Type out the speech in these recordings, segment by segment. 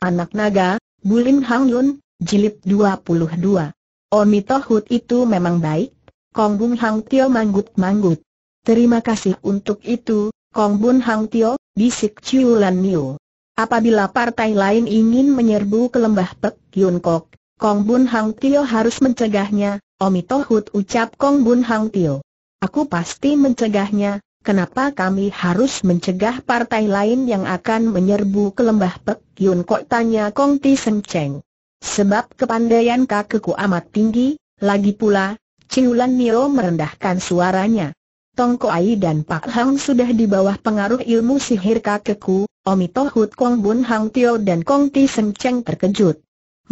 Anak Naga, Bulin Hang Yun, Jilid 22. Omi Tohut itu memang baik, Kong Bun Hang Tio manggut-manggut. Terima kasih untuk itu, Kong Bun Hang Tio, bisik Ciulan Niu Apabila partai lain ingin menyerbu ke lembah Pek Yun Kok, Kong Bun Hang Tio harus mencegahnya, Omi Tohut ucap Kong Bun Hang Tio. Aku pasti mencegahnya, Kenapa kami harus mencegah partai lain yang akan menyerbu ke lembah Pek Yun Kok tanya Kong Ti Seng Cheng. Sebab kepandaian kakeku amat tinggi, lagi pula, Ciulan Niro merendahkan suaranya. Tong Ai dan Pak Hang sudah di bawah pengaruh ilmu sihir kakekku, Omi Tohut Kong Bun Hang Tio dan Kong Ti Seng Cheng terkejut.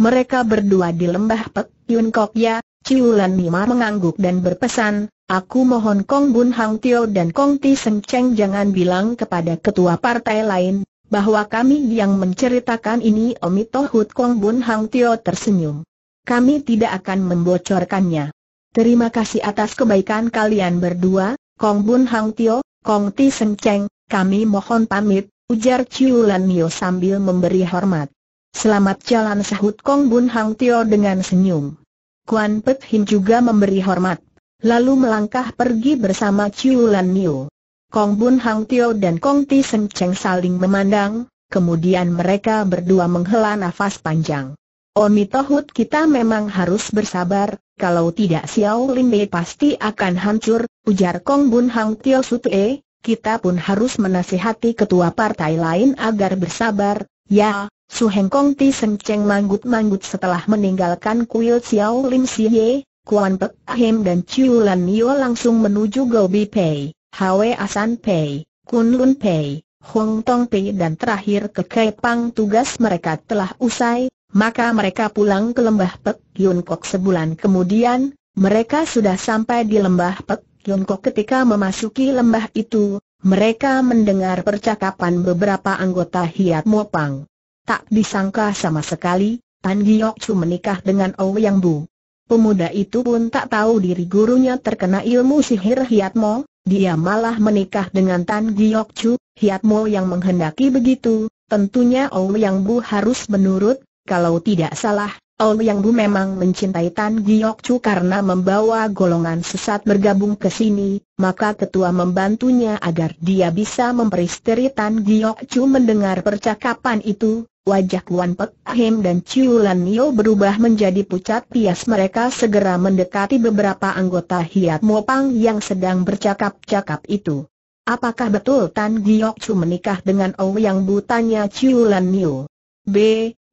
Mereka berdua di lembah Pek Yun Kok ya, Ciulan Nima mengangguk dan berpesan, Aku mohon Kong Bun Hang Tio dan Kong Ti Seng Cheng jangan bilang kepada ketua partai lain, bahwa kami yang menceritakan ini Omitohut Kong Bun Hang Tio tersenyum. Kami tidak akan membocorkannya. Terima kasih atas kebaikan kalian berdua, Kong Bun Hang Tio, Kong Ti Seng Cheng, kami mohon pamit, ujar Chiu Lan Nio sambil memberi hormat. Selamat jalan sahut Kong Bun Hang Tio dengan senyum. Kuan Pet Hin juga memberi hormat lalu melangkah pergi bersama Chiu Lan Niu. Kong Bun Hang Tio dan Kong Ti Seng Cheng saling memandang, kemudian mereka berdua menghela nafas panjang. Oni Tohut kita memang harus bersabar, kalau tidak Xiao Lin Mei pasti akan hancur, ujar Kong Bun Hang Tio Sutue, kita pun harus menasihati ketua partai lain agar bersabar, ya, Su Heng Kong Ti Seng Cheng manggut-manggut setelah meninggalkan kuil Xiao Lim Siye, Kuan Pek Ahim dan Chiu Lan Nio langsung menuju Gobi Pei, Hwe Asan Pei, Kun Lun Pei, Hong Tong Pei dan terakhir ke Kai Pang tugas mereka telah usai, maka mereka pulang ke lembah Pek Yun Kok sebulan kemudian, mereka sudah sampai di lembah Pek Yun Kok ketika memasuki lembah itu, mereka mendengar percakapan beberapa anggota Hiat Mopang. Tak disangka sama sekali, Tan Giok Chu menikah dengan Ouyang Bu. Pemuda itu pun tak tahu diri gurunya terkena ilmu sihir Hiatmo, dia malah menikah dengan Tan Giok Chu, Mo yang menghendaki begitu, tentunya Ou Yang Bu harus menurut, kalau tidak salah, Ou Yang Bu memang mencintai Tan Giok Chu karena membawa golongan sesat bergabung ke sini, maka ketua membantunya agar dia bisa memperisteri Tan Giok Chu mendengar percakapan itu, Wajah Wan Pek Him dan Chiu Lan Nio berubah menjadi pucat pias mereka segera mendekati beberapa anggota Hiat Mopang yang sedang bercakap-cakap itu. Apakah betul Tan Giok Chu menikah dengan Ouyang Bu? Tanya Chiu Lan Nio. B.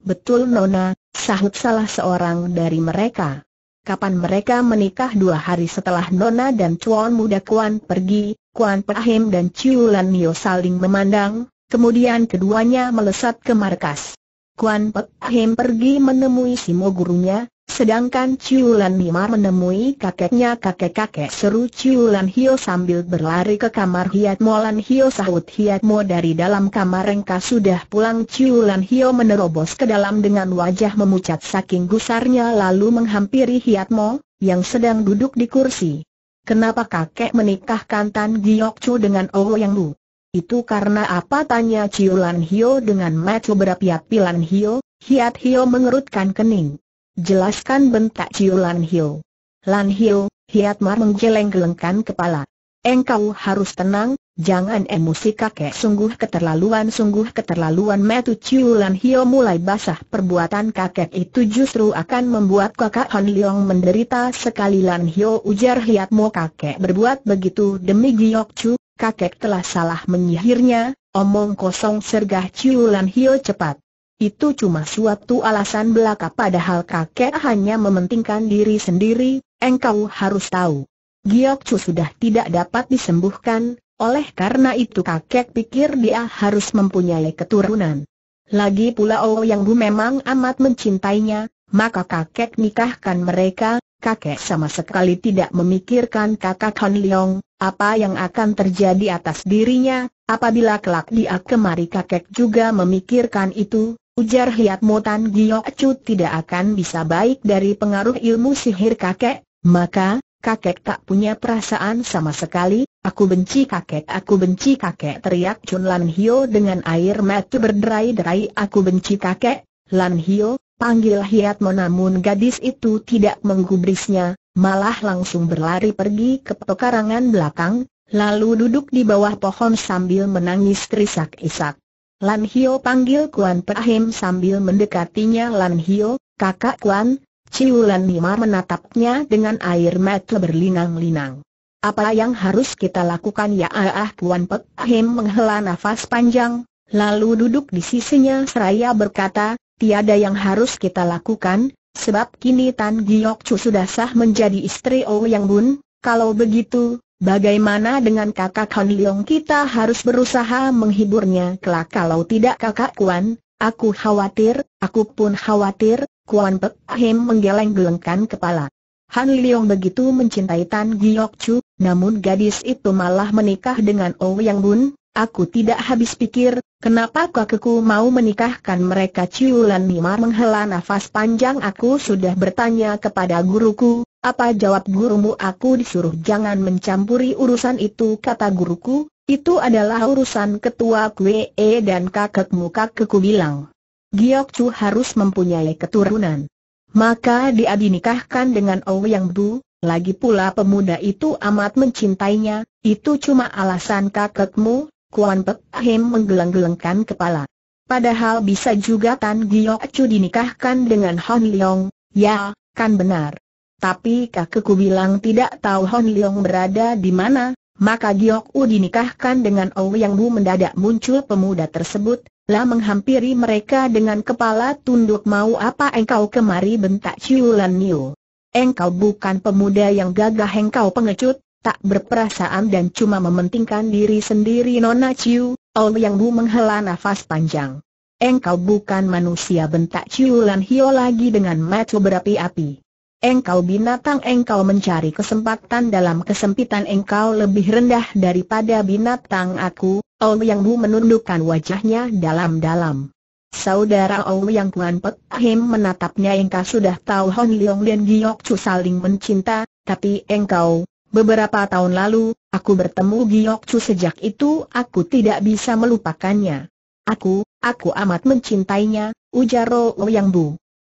Betul Nona, sahut salah seorang dari mereka. Kapan mereka menikah dua hari setelah Nona dan Chuan Muda Kuan pergi, Kuan Pahim dan Chiu Lan Nio saling memandang, Kemudian keduanya melesat ke markas. Kuan Pek Him pergi menemui Simo gurunya, sedangkan Chiu Lan Nima menemui kakeknya kakek-kakek seru Chiu Lan Hio sambil berlari ke kamar Hiat Mo Lan Hio sahut Hiat Mo dari dalam kamar Rengka sudah pulang Chiu Lan Hio menerobos ke dalam dengan wajah memucat saking gusarnya lalu menghampiri Hiat Mo, yang sedang duduk di kursi. Kenapa kakek menikahkan Tan Giok Chu dengan yang Lu? Itu karena apa tanya Ciulan Hio dengan mata berapi Lan Hio, Hiat Hio mengerutkan kening. Jelaskan bentak Ciulan Hio. Lan Hio, Hiat Mar menggeleng-gelengkan kepala. Engkau harus tenang, jangan emosi kakek sungguh keterlaluan sungguh keterlaluan metu ciulan hio mulai basah perbuatan kakek itu justru akan membuat kakak Han Leong menderita sekali lan hio ujar Hiat Mo kakek berbuat begitu demi Giyok Chu, kakek telah salah menyihirnya, omong kosong sergah Ciulan Hio cepat. Itu cuma suatu alasan belaka padahal kakek hanya mementingkan diri sendiri, engkau harus tahu. Giok Chu sudah tidak dapat disembuhkan, oleh karena itu kakek pikir dia harus mempunyai keturunan. Lagi pula Oh Yang Bu memang amat mencintainya, maka kakek nikahkan mereka, kakek sama sekali tidak memikirkan kakak Han Leong, apa yang akan terjadi atas dirinya, apabila kelak dia kemari kakek juga memikirkan itu, ujar Hiat Motan Giyok Chu tidak akan bisa baik dari pengaruh ilmu sihir kakek, maka, kakek tak punya perasaan sama sekali, aku benci kakek, aku benci kakek teriak Chun Lan Hyo dengan air mata berderai-derai aku benci kakek, Lan Hyo Panggil Hyat, namun gadis itu tidak menggubrisnya, malah langsung berlari pergi ke pekarangan belakang, lalu duduk di bawah pohon sambil menangis terisak-isak. Lan Hio panggil Kuan Perahim sambil mendekatinya Lan Hio, kakak Kuan, Ciu Lan Nima menatapnya dengan air mata berlinang-linang. Apa yang harus kita lakukan ya ah Kuan Perahim menghela nafas panjang, lalu duduk di sisinya seraya berkata, tiada yang harus kita lakukan, sebab kini Tan Giok Chu sudah sah menjadi istri Ou Yang Bun, kalau begitu, bagaimana dengan kakak Han Leong kita harus berusaha menghiburnya kelak kalau tidak kakak Kuan, aku khawatir, aku pun khawatir, Kuan Pek Him menggeleng-gelengkan kepala. Han Leong begitu mencintai Tan Giok Chu, namun gadis itu malah menikah dengan Ou Yang Bun, Aku tidak habis pikir, kenapa kakekku mau menikahkan mereka Ciulan Nima menghela nafas panjang aku sudah bertanya kepada guruku, apa jawab gurumu aku disuruh jangan mencampuri urusan itu kata guruku, itu adalah urusan ketua kue e dan kakekmu kakekku bilang. Giyok Chu harus mempunyai keturunan. Maka dia dinikahkan dengan Ouyang Bu, lagi pula pemuda itu amat mencintainya, itu cuma alasan kakekmu, Kuan Pek Hem menggeleng-gelengkan kepala. Padahal bisa juga Tan Gio Chu dinikahkan dengan Hon Leong, ya, kan benar. Tapi kakekku bilang tidak tahu Hon Leong berada di mana, maka Giok U dinikahkan dengan yang Bu mendadak muncul pemuda tersebut, lah menghampiri mereka dengan kepala tunduk mau apa engkau kemari bentak Lan Niu. Engkau bukan pemuda yang gagah engkau pengecut, tak berperasaan dan cuma mementingkan diri sendiri Nona Chiu, yang Bu menghela nafas panjang. Engkau bukan manusia bentak Chiu Lan Hio lagi dengan mata berapi-api. Engkau binatang engkau mencari kesempatan dalam kesempitan engkau lebih rendah daripada binatang aku, yang Bu menundukkan wajahnya dalam-dalam. Saudara yang Kuan Pek Him menatapnya engkau sudah tahu Hon Leong dan Giok Chu saling mencinta, tapi engkau, Beberapa tahun lalu, aku bertemu Chu sejak itu aku tidak bisa melupakannya. Aku, aku amat mencintainya, ujar Yang Bu.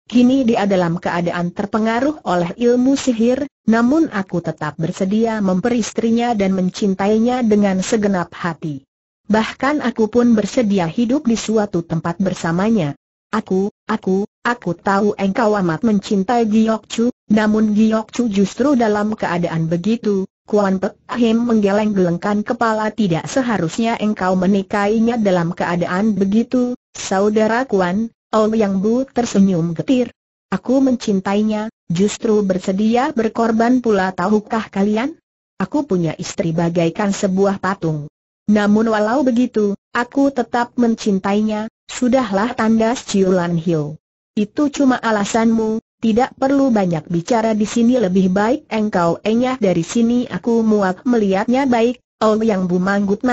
Kini dia dalam keadaan terpengaruh oleh ilmu sihir, namun aku tetap bersedia memperistrinya dan mencintainya dengan segenap hati. Bahkan aku pun bersedia hidup di suatu tempat bersamanya. Aku, aku, Aku tahu engkau amat mencintai Giok Chu, namun Giok Chu justru dalam keadaan begitu, Kuan Pek Him menggeleng-gelengkan kepala tidak seharusnya engkau menikahinya dalam keadaan begitu, saudara Kuan, Om Yang Bu tersenyum getir. Aku mencintainya, justru bersedia berkorban pula tahukah kalian? Aku punya istri bagaikan sebuah patung. Namun walau begitu, aku tetap mencintainya, sudahlah tanda Ciulan Hiu. Itu cuma alasanmu, tidak perlu banyak bicara di sini lebih baik engkau enyah dari sini aku muak melihatnya baik, Oh yang Bu manggut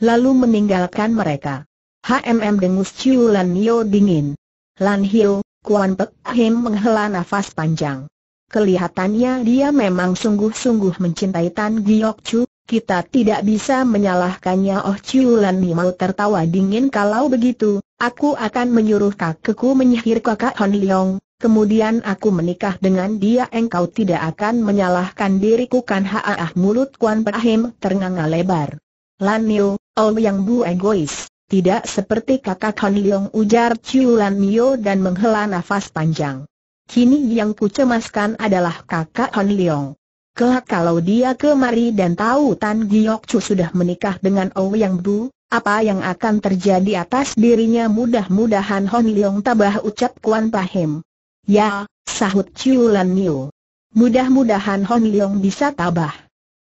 lalu meninggalkan mereka. HMM dengus Ciu Lan Nio dingin. Lan Hio, Kuan Pek Him menghela nafas panjang. Kelihatannya dia memang sungguh-sungguh mencintai Tan Giok Chu, kita tidak bisa menyalahkannya Oh Ciulan Nimau tertawa dingin kalau begitu, aku akan menyuruh kakekku menyihir kakak Hon Leong, kemudian aku menikah dengan dia engkau tidak akan menyalahkan diriku kan ha -ah. mulut Kuan Perahim ternganga lebar. Lan Niu, oh yang bu egois, tidak seperti kakak Hon Leong ujar Ciulan Mio dan menghela nafas panjang. Kini yang ku cemaskan adalah kakak Hon Leong. Kelak kalau dia kemari dan tahu Tan Giok Chu sudah menikah dengan Ouyang Bu, apa yang akan terjadi atas dirinya mudah-mudahan Hon Leong tabah ucap Kuan Pahim. Ya, sahut Ciulan Niu. Mudah-mudahan Hon Leong bisa tabah.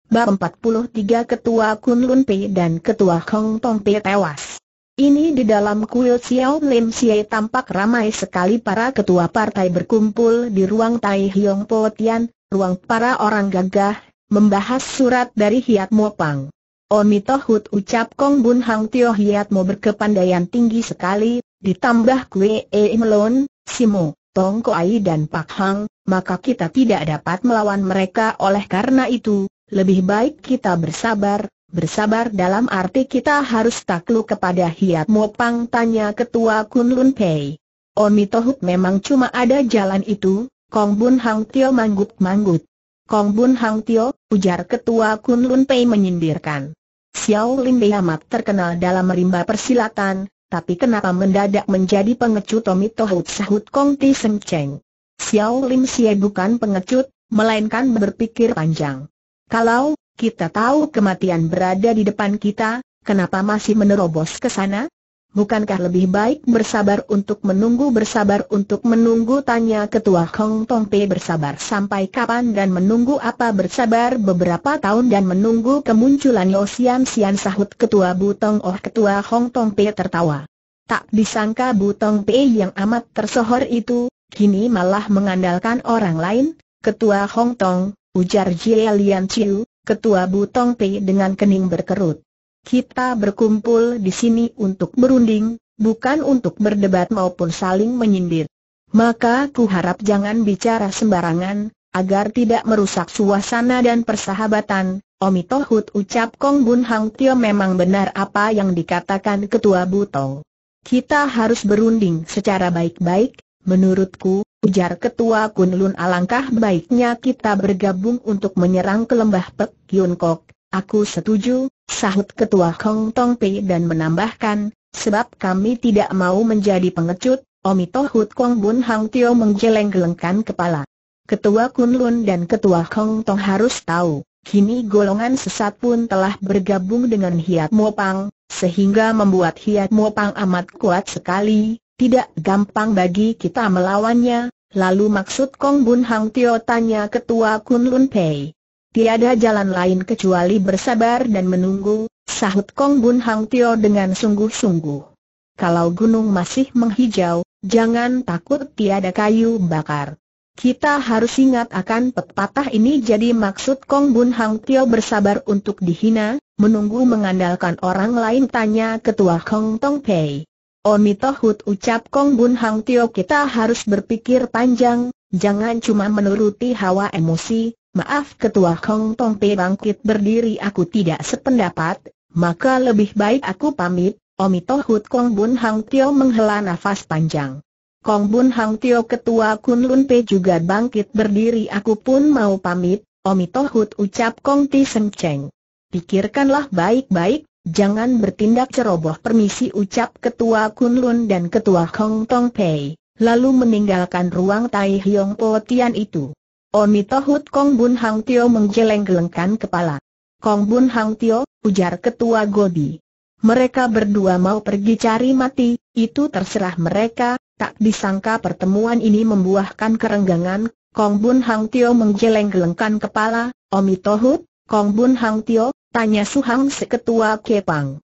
Bar 43 Ketua Kun Lun Pei dan Ketua Hong Tong Pei tewas. Ini di dalam kuil Xiao Lim Xie tampak ramai sekali para ketua partai berkumpul di ruang Tai Hiong Po Tian, ruang para orang gagah, membahas surat dari Hiat Mo Pang. omi tohut ucap Kong Bun Hang Tio Hiat Mo berkepandaian tinggi sekali, ditambah kwe E Melon, Simo, Tong ko ai dan Pak Hang, maka kita tidak dapat melawan mereka oleh karena itu, lebih baik kita bersabar, bersabar dalam arti kita harus takluk kepada Hiat Mo Pang tanya ketua Kun Lun Pei. omi tohut memang cuma ada jalan itu, Kong Bun Hang Tio manggut-manggut. Kong Bun Hang Tio, ujar ketua Kun Lun Pei menyindirkan. Xiao Lin Bei amat terkenal dalam merimba persilatan, tapi kenapa mendadak menjadi pengecut Tommy Tohut sahut Kong Ti Seng Cheng. Xiao Lim Xie bukan pengecut, melainkan berpikir panjang. Kalau kita tahu kematian berada di depan kita, kenapa masih menerobos ke sana? bukankah lebih baik bersabar untuk menunggu bersabar untuk menunggu tanya ketua Hong Tong Pei bersabar sampai kapan dan menunggu apa bersabar beberapa tahun dan menunggu kemunculan Yo Sian Sian sahut ketua Butong Oh ketua Hong Tong Pei tertawa. Tak disangka Butong Pei yang amat tersohor itu, kini malah mengandalkan orang lain, ketua Hong Tong, ujar Jie Lian Chiu, ketua Butong Pei dengan kening berkerut. Kita berkumpul di sini untuk berunding, bukan untuk berdebat maupun saling menyindir. Maka ku harap jangan bicara sembarangan, agar tidak merusak suasana dan persahabatan. Omi Tohut ucap Kong Bun Hang Tio memang benar apa yang dikatakan Ketua Butong. Kita harus berunding secara baik-baik, menurutku, ujar Ketua Kun Lun alangkah baiknya kita bergabung untuk menyerang ke lembah Pek Yun Kok, Aku setuju, sahut ketua Kong Tong Pei dan menambahkan, sebab kami tidak mau menjadi pengecut, Omi Tohut Kong Bun Hang Tio menggeleng-gelengkan kepala. Ketua Kun Lun dan ketua Kong Tong harus tahu, Kini golongan sesat pun telah bergabung dengan Hiat Pang, sehingga membuat Hiat Pang amat kuat sekali, tidak gampang bagi kita melawannya. Lalu maksud Kong Bun Hang Tio tanya ketua Kun Lun Pei tiada jalan lain kecuali bersabar dan menunggu, sahut Kong Bun Hang Tio dengan sungguh-sungguh. Kalau gunung masih menghijau, jangan takut tiada kayu bakar. Kita harus ingat akan pepatah ini jadi maksud Kong Bun Hang Tio bersabar untuk dihina, menunggu mengandalkan orang lain tanya ketua Kong Tong Pei. Omi Tohut ucap Kong Bun Hang Tio kita harus berpikir panjang, jangan cuma menuruti hawa emosi, Maaf Ketua Hong Tong Pei bangkit berdiri aku tidak sependapat, maka lebih baik aku pamit, Omi Tohut Kong Bun Hang Tio menghela nafas panjang. Kong Bun Hang Tio Ketua Kun Lun Pei juga bangkit berdiri aku pun mau pamit, Omi Tohut ucap Kong Ti Seng Cheng. Pikirkanlah baik-baik, jangan bertindak ceroboh permisi ucap Ketua Kun Lun dan Ketua Hong Tong Pei, lalu meninggalkan ruang Tai Hiong Po Tian itu. Omi Tohut Kong Bun Hang Tio menggeleng-gelengkan kepala. Kong Bun Hang Tio, ujar ketua Gobi. Mereka berdua mau pergi cari mati, itu terserah mereka, tak disangka pertemuan ini membuahkan kerenggangan, Kong Bun Hang Tio menggeleng-gelengkan kepala, Omi Tohut, Kong Bun Hang Tio, tanya Suhang seketua Kepang.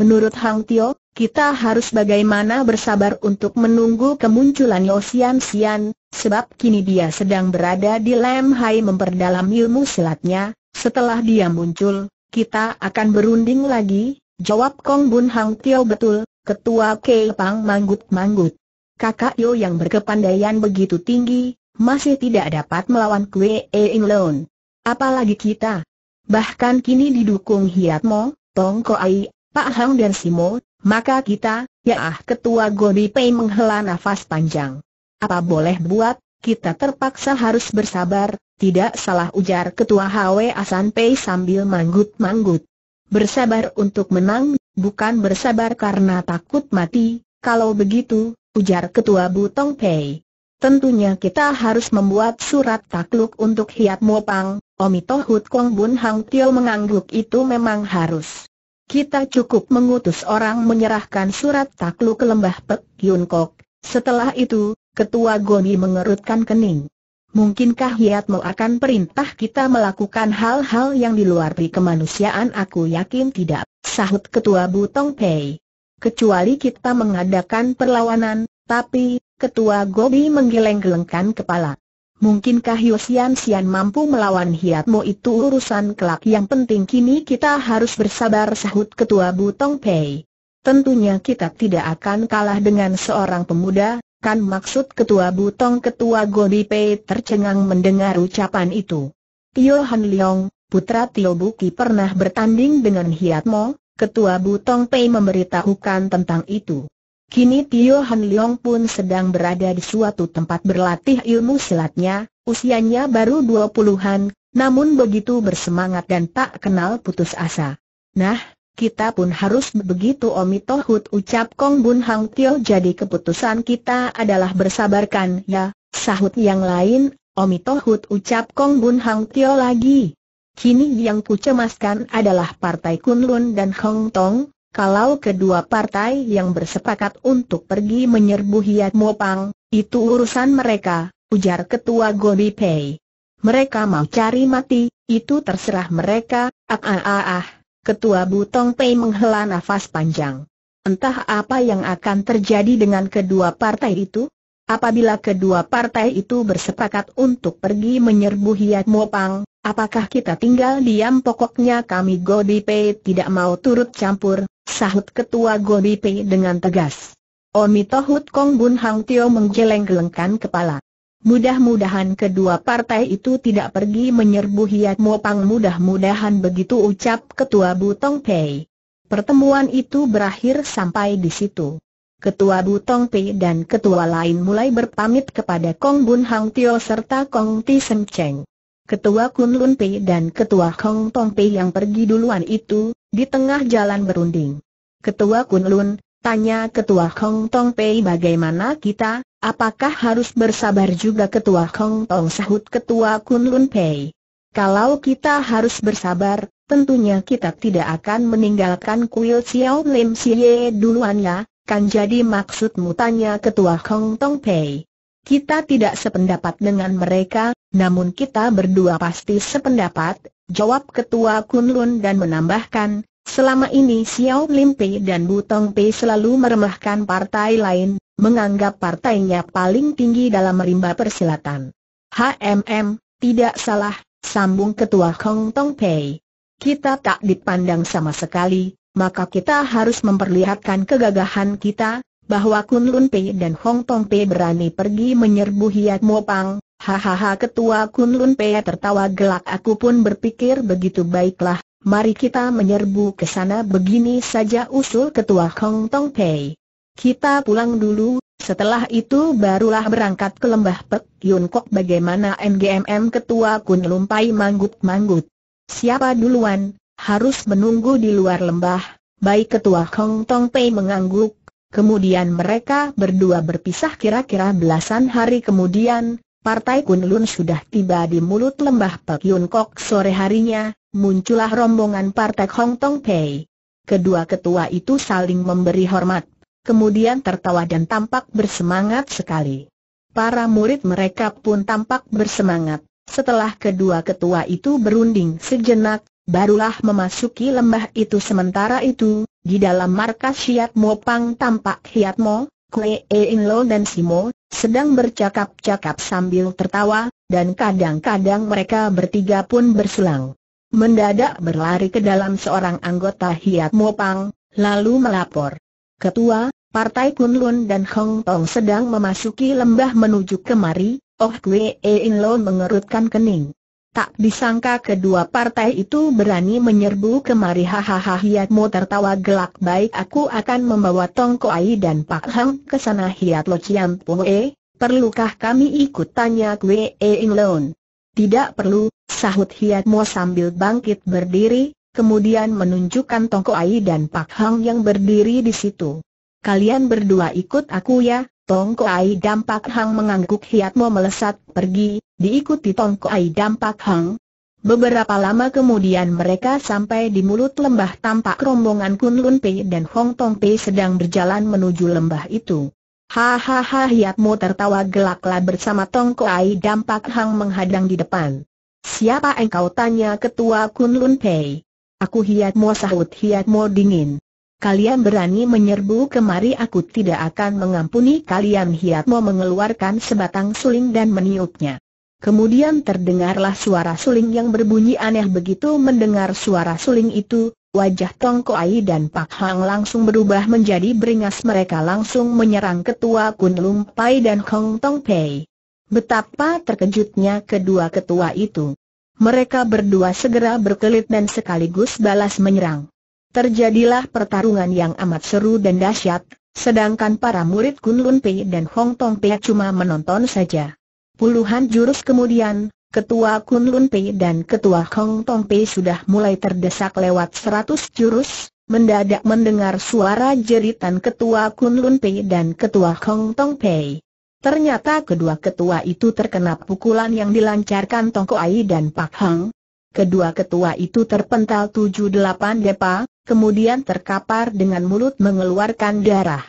Menurut Hang Tio, kita harus bagaimana bersabar untuk menunggu kemunculan Yo Sian Sian, sebab kini dia sedang berada di Lam Hai memperdalam ilmu silatnya, setelah dia muncul, kita akan berunding lagi, jawab Kong Bun Hang Tio betul, ketua Kepang Pang manggut-manggut. Kakak Yo yang berkepandaian begitu tinggi, masih tidak dapat melawan Kue e In Lon. Apalagi kita. Bahkan kini didukung Hiat Mo, Tong Ko Ai. Pak Hang dan Simo, maka kita, ya ah ketua Gobi Pei menghela nafas panjang. Apa boleh buat, kita terpaksa harus bersabar, tidak salah ujar ketua Hwe Asan Pei sambil manggut-manggut. Bersabar untuk menang, bukan bersabar karena takut mati, kalau begitu, ujar ketua Butong Pei. Tentunya kita harus membuat surat takluk untuk Hiat Mopang, Omito Kong Bun Hang Tio mengangguk itu memang harus. Kita cukup mengutus orang menyerahkan surat takluk ke lembah Pek Yun Kok. Setelah itu, Ketua Goni mengerutkan kening. Mungkinkah Mo akan perintah kita melakukan hal-hal yang di luar di kemanusiaan? Aku yakin tidak, sahut Ketua Butong Pei. Kecuali kita mengadakan perlawanan, tapi, Ketua Gobi menggeleng-gelengkan kepala. Mungkinkah Yosian Sian mampu melawan Hiatmo itu urusan kelak yang penting kini kita harus bersabar sahut ketua Butong Pei. Tentunya kita tidak akan kalah dengan seorang pemuda, kan maksud ketua Butong ketua Godi Pei tercengang mendengar ucapan itu. Tio Han Leong, putra Tio Buki pernah bertanding dengan Hiatmo, ketua Butong Pei memberitahukan tentang itu. Kini Tio Han Leong pun sedang berada di suatu tempat berlatih ilmu silatnya, usianya baru dua puluhan, namun begitu bersemangat dan tak kenal putus asa. Nah, kita pun harus begitu Omi Tohut ucap Kong Bun Hang Tio jadi keputusan kita adalah bersabarkan ya, sahut yang lain, Omi Tohut ucap Kong Bun Hang Tio lagi. Kini yang ku cemaskan adalah partai Kunlun dan Hong Tong, kalau kedua partai yang bersepakat untuk pergi menyerbu Hiat Mopang, itu urusan mereka, ujar ketua Gobi Pei. Mereka mau cari mati, itu terserah mereka, ah ah ah ah, ketua Butong Pei menghela nafas panjang. Entah apa yang akan terjadi dengan kedua partai itu? Apabila kedua partai itu bersepakat untuk pergi menyerbu Hiat Mopang, Apakah kita tinggal diam pokoknya kami Godipe tidak mau turut campur, sahut ketua Godipe dengan tegas. Omi Tohut Kong Bun Hang Tio menggeleng-gelengkan kepala. Mudah-mudahan kedua partai itu tidak pergi menyerbu Hiat ya Mopang mudah-mudahan begitu ucap ketua Butong Pei. Pertemuan itu berakhir sampai di situ. Ketua Butong Pei dan ketua lain mulai berpamit kepada Kong Bun Hang Tio serta Kong Ti Sen Cheng. Ketua Kun Lun Pei dan Ketua Hong Tong Pei yang pergi duluan itu, di tengah jalan berunding. Ketua Kun Lun, tanya Ketua Hong Tong Pei bagaimana kita, apakah harus bersabar juga Ketua Hong Tong sahut Ketua Kun Lun Pei. Kalau kita harus bersabar, tentunya kita tidak akan meninggalkan kuil Xiao Lim Ye duluan ya, kan jadi maksudmu tanya Ketua Hong Tong Pei. Kita tidak sependapat dengan mereka, namun kita berdua pasti sependapat, jawab ketua Kunlun dan menambahkan, selama ini Xiao Lim Pei dan Butong Pei selalu meremehkan partai lain, menganggap partainya paling tinggi dalam rimba persilatan. HMM, tidak salah, sambung ketua Kong Tong Pei. Kita tak dipandang sama sekali, maka kita harus memperlihatkan kegagahan kita, bahwa Kun Lun Pei dan Hong Tong Pei berani pergi menyerbu Hiat Mo Pang. Hahaha ketua Kun Lun Pei tertawa gelak aku pun berpikir begitu baiklah, mari kita menyerbu ke sana begini saja usul ketua Hong Tong Pei. Kita pulang dulu, setelah itu barulah berangkat ke lembah Pek Yun Kok bagaimana NGMM ketua Kun Lun Pei manggut-manggut. Siapa duluan, harus menunggu di luar lembah, baik ketua Hong Tong Pei mengangguk, Kemudian mereka berdua berpisah kira-kira belasan hari kemudian, Partai Kunlun sudah tiba di mulut lembah Pek Yun Kok sore harinya, muncullah rombongan Partai Hong Tong Pei. Kedua ketua itu saling memberi hormat, kemudian tertawa dan tampak bersemangat sekali. Para murid mereka pun tampak bersemangat. Setelah kedua ketua itu berunding sejenak, barulah memasuki lembah itu sementara itu, di dalam markas Hiat Mo Pang tampak Hiat Mo, Kue e In Lo dan Simo, sedang bercakap-cakap sambil tertawa, dan kadang-kadang mereka bertiga pun berselang. Mendadak berlari ke dalam seorang anggota Hiat Mo Pang, lalu melapor. Ketua, Partai Kun Lun dan Hong Tong sedang memasuki lembah menuju kemari, Oh Kue e In Lo mengerutkan kening. Tak disangka kedua partai itu berani menyerbu kemari hahaha Hiat tertawa gelak baik aku akan membawa Tong Ai dan Pak Hang ke sana Hiat Lo Chiam Poe, perlukah kami ikut tanya Kwe In Lon? Tidak perlu, sahut Hiat sambil bangkit berdiri, kemudian menunjukkan Tong Ai dan Pak Hang yang berdiri di situ kalian berdua ikut aku ya, Tongko Ai, Dampak Hang mengangguk hiatmu melesat pergi, diikuti Tongko Ai, Dampak Hang. Beberapa lama kemudian mereka sampai di mulut lembah tampak rombongan Kun Lun Pei dan Hong Tong Pei sedang berjalan menuju lembah itu. Hahaha hiatmo tertawa gelaklah bersama Tongko Ai, Dampak Hang menghadang di depan. Siapa engkau tanya ketua Kun Lun Pei? Aku hiatmo sahut hiatmo dingin. Kalian berani menyerbu kemari aku tidak akan mengampuni kalian Hiatmo mengeluarkan sebatang suling dan meniupnya. Kemudian terdengarlah suara suling yang berbunyi aneh begitu mendengar suara suling itu, wajah Tong Ai dan Pak Hang langsung berubah menjadi beringas mereka langsung menyerang ketua Kun Lum Pai dan Hong Tong Pei. Betapa terkejutnya kedua ketua itu. Mereka berdua segera berkelit dan sekaligus balas menyerang. Terjadilah pertarungan yang amat seru dan dahsyat, sedangkan para murid Kun Lun Pei dan Hong Tong Pei cuma menonton saja. Puluhan jurus kemudian, Ketua Kun Lun Pei dan Ketua Hong Tong Pei sudah mulai terdesak lewat seratus jurus, mendadak mendengar suara jeritan Ketua Kun Lun Pei dan Ketua Hong Tong Pei. Ternyata kedua ketua itu terkena pukulan yang dilancarkan Tongko Ai dan Pak Hang. Kedua ketua itu terpental tujuh delapan depa, kemudian terkapar dengan mulut mengeluarkan darah.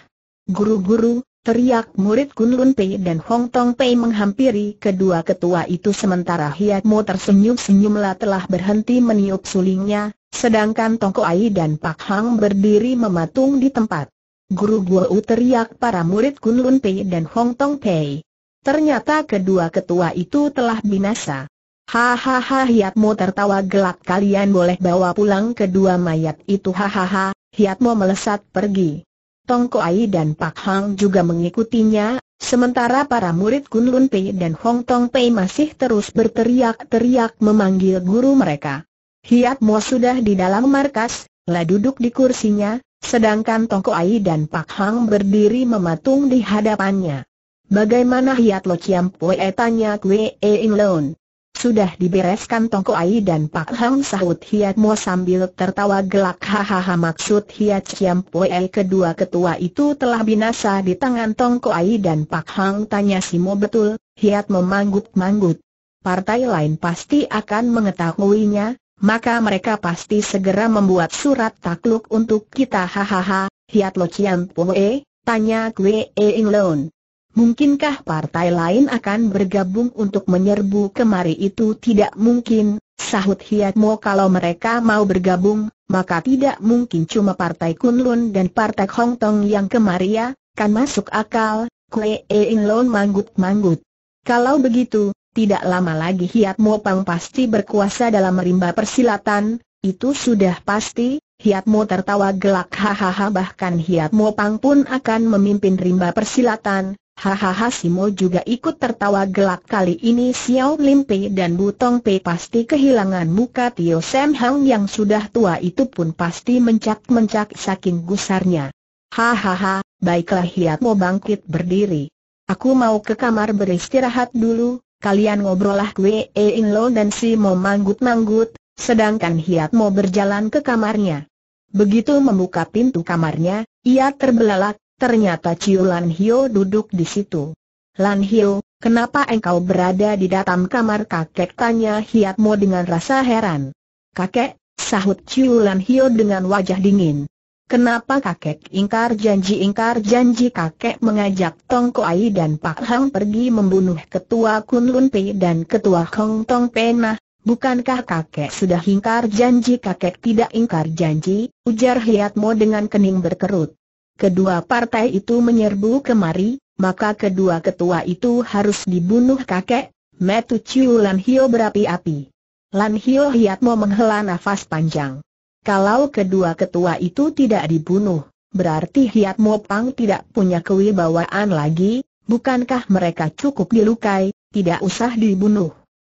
Guru-guru, teriak murid Kunlun Pei dan Hong Tong Pei menghampiri kedua ketua itu sementara Hiat Mo tersenyum-senyumlah telah berhenti meniup sulingnya, sedangkan Tongko Ai dan Pak Hang berdiri mematung di tempat. Guru Guo U teriak para murid Kunlun Pei dan Hong Tong Pei. Ternyata kedua ketua itu telah binasa. Hahaha Hiatmo tertawa gelak kalian boleh bawa pulang kedua mayat itu hahaha, Hiatmo melesat pergi. Ai dan Pak Hang juga mengikutinya, sementara para murid Kun Lun Pei dan Hong Tong Pei masih terus berteriak-teriak memanggil guru mereka. Hiatmo sudah di dalam markas, lah duduk di kursinya, sedangkan Ai dan Pak Hang berdiri mematung di hadapannya. Bagaimana Hiat Lo Chiam Pue tanya Kue In Lon? Sudah dibereskan Tongko Ai dan Pak Hang sahut Hiat Mo sambil tertawa gelak hahaha maksud Hiat Siam Poe kedua ketua itu telah binasa di tangan Tongko Ai dan Pak Hang tanya si Mo betul, Hiat memanggut-manggut. Partai lain pasti akan mengetahuinya, maka mereka pasti segera membuat surat takluk untuk kita hahaha, Hiat Lo Chiam Poe, tanya Kwe Eing Lon. Mungkinkah partai lain akan bergabung untuk menyerbu kemari itu tidak mungkin, sahut Hiatmo kalau mereka mau bergabung, maka tidak mungkin cuma partai Kunlun dan partai Hong Tong yang kemari ya, kan masuk akal, Kue In Lon manggut-manggut. Kalau begitu, tidak lama lagi Hiatmo Pang pasti berkuasa dalam Rimba persilatan, itu sudah pasti, Hiatmo tertawa gelak hahaha bahkan Hiatmo Pang pun akan memimpin rimba persilatan, Hahaha Simo juga ikut tertawa gelak kali ini Xiao Lim Pei dan Butong Pei pasti kehilangan muka Tio Sam Hang yang sudah tua itu pun pasti mencak-mencak saking gusarnya. Hahaha, baiklah Hiat mau bangkit berdiri. Aku mau ke kamar beristirahat dulu, kalian ngobrolah E In Lo dan Simo manggut-manggut, sedangkan Hiat mau berjalan ke kamarnya. Begitu membuka pintu kamarnya, ia terbelalak, Ternyata Ciu Lan Hio duduk di situ. Lan Hio, kenapa engkau berada di dalam kamar kakek? Tanya Hiat Mo dengan rasa heran. Kakek, sahut Ciu Lan Hio dengan wajah dingin. Kenapa kakek ingkar janji ingkar janji kakek mengajak Tong Ai dan Pak Hang pergi membunuh ketua Kun Lun Pei dan ketua Hong Tong Pena? bukankah kakek sudah ingkar janji kakek tidak ingkar janji, ujar Hiat Mo dengan kening berkerut kedua partai itu menyerbu kemari, maka kedua ketua itu harus dibunuh kakek, Metu Chiu Lan Hio berapi-api. Lan Hio Hiatmo menghela nafas panjang. Kalau kedua ketua itu tidak dibunuh, berarti Hiatmo Pang tidak punya kewibawaan lagi, bukankah mereka cukup dilukai, tidak usah dibunuh.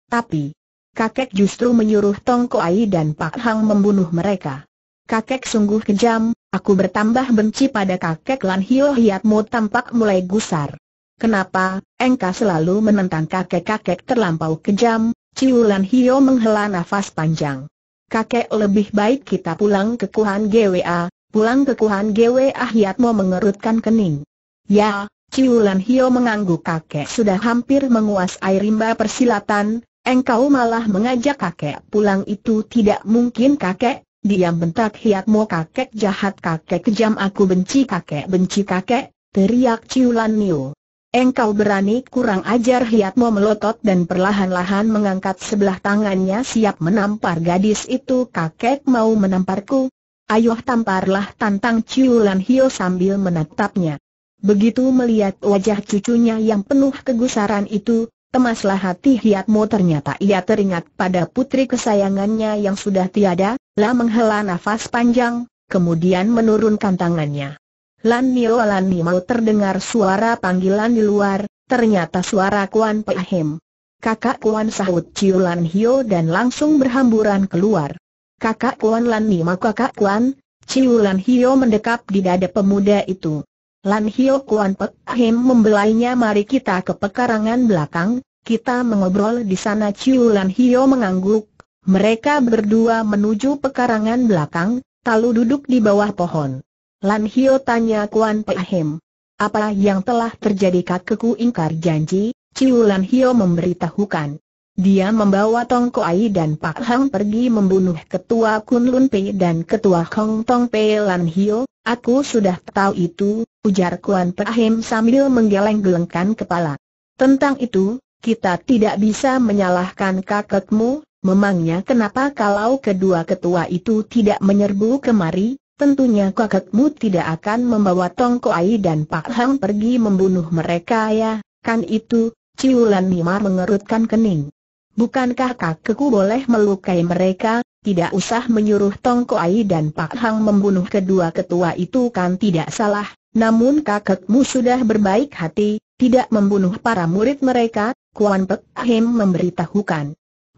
Tapi, kakek justru menyuruh Tong ai dan Pak Hang membunuh mereka. Kakek sungguh kejam, Aku bertambah benci pada kakek Lan Hio Hiatmu tampak mulai gusar. Kenapa, engkau selalu menentang kakek-kakek terlampau kejam, Ciu Lan Hio menghela nafas panjang. Kakek lebih baik kita pulang ke Kuhan GWA, pulang ke Kuhan GWA Hiatmu mengerutkan kening. Ya, Ciu Lan Hio mengangguk kakek sudah hampir menguasai rimba persilatan, engkau malah mengajak kakek pulang itu tidak mungkin kakek, Diam bentak hiatmu kakek jahat kakek kejam aku benci kakek benci kakek, teriak Ciulan Niu. Engkau berani kurang ajar hiatmu melotot dan perlahan-lahan mengangkat sebelah tangannya siap menampar gadis itu kakek mau menamparku. Ayuh tamparlah tantang Ciulan Hio sambil menatapnya. Begitu melihat wajah cucunya yang penuh kegusaran itu, Temaslah hati hiatmu ternyata ia teringat pada putri kesayangannya yang sudah tiada, La menghela nafas panjang, kemudian menurunkan tangannya. Lan Nio Lan Nio terdengar suara panggilan di luar, ternyata suara Kuan Hem. Kakak Kuan sahut Ciu Lan Hio dan langsung berhamburan keluar. Kakak Kuan Lan Nio kakak Kuan, Ciu Lan Hio mendekap di dada pemuda itu. Lan Hio Kuan Pei Hem membelainya mari kita ke pekarangan belakang, kita mengobrol di sana Ciu Lan Hio mengangguk, mereka berdua menuju pekarangan belakang, lalu duduk di bawah pohon. Lan Hio tanya Kuan Hem, Apa yang telah terjadi kakeku ingkar janji, Ciu Lan Hio memberitahukan. Dia membawa Tong Ai dan Pak Hang pergi membunuh ketua Kun Lun Pei dan ketua Hong Tong Pei Lan Hio, aku sudah tahu itu, ujar Kuan Hem sambil menggeleng-gelengkan kepala. Tentang itu, kita tidak bisa menyalahkan kakekmu, Memangnya kenapa kalau kedua ketua itu tidak menyerbu kemari, tentunya kakakmu tidak akan membawa Tongkoai dan Pak Hang pergi membunuh mereka ya, kan itu, Ciulan Mimar mengerutkan kening. Bukankah kakakku boleh melukai mereka, tidak usah menyuruh Tongkoai dan Pak Hang membunuh kedua ketua itu kan tidak salah, namun kakakmu sudah berbaik hati, tidak membunuh para murid mereka, Kuan Pek Him memberitahukan.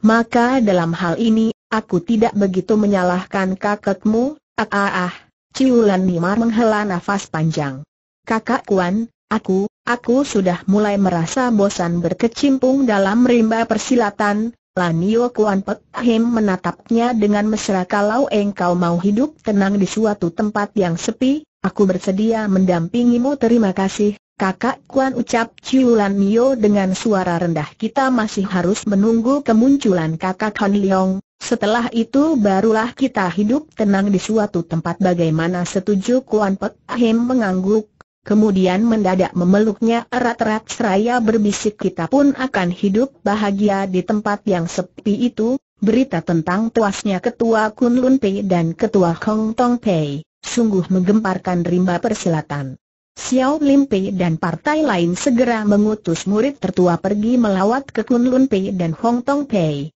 Maka dalam hal ini, aku tidak begitu menyalahkan kakekmu, ah ah ah. Ciulan Nima menghela nafas panjang. Kakak Kuan, aku, aku sudah mulai merasa bosan berkecimpung dalam rimba persilatan, Lanio Kuan Pek Ahim menatapnya dengan mesra kalau engkau mau hidup tenang di suatu tempat yang sepi, aku bersedia mendampingimu terima kasih, Kakak Kuan ucap Chiu Mio dengan suara rendah kita masih harus menunggu kemunculan kakak Han Leong, setelah itu barulah kita hidup tenang di suatu tempat bagaimana setuju Kuan Pek Ahim mengangguk, kemudian mendadak memeluknya erat-erat seraya berbisik kita pun akan hidup bahagia di tempat yang sepi itu, berita tentang tuasnya ketua Kun Lun Pei dan ketua Hong Tong Pei, sungguh menggemparkan rimba persilatan. Xiao Pei dan partai lain segera mengutus murid tertua pergi melawat ke Kunlun Pei dan Hong Tong Pei.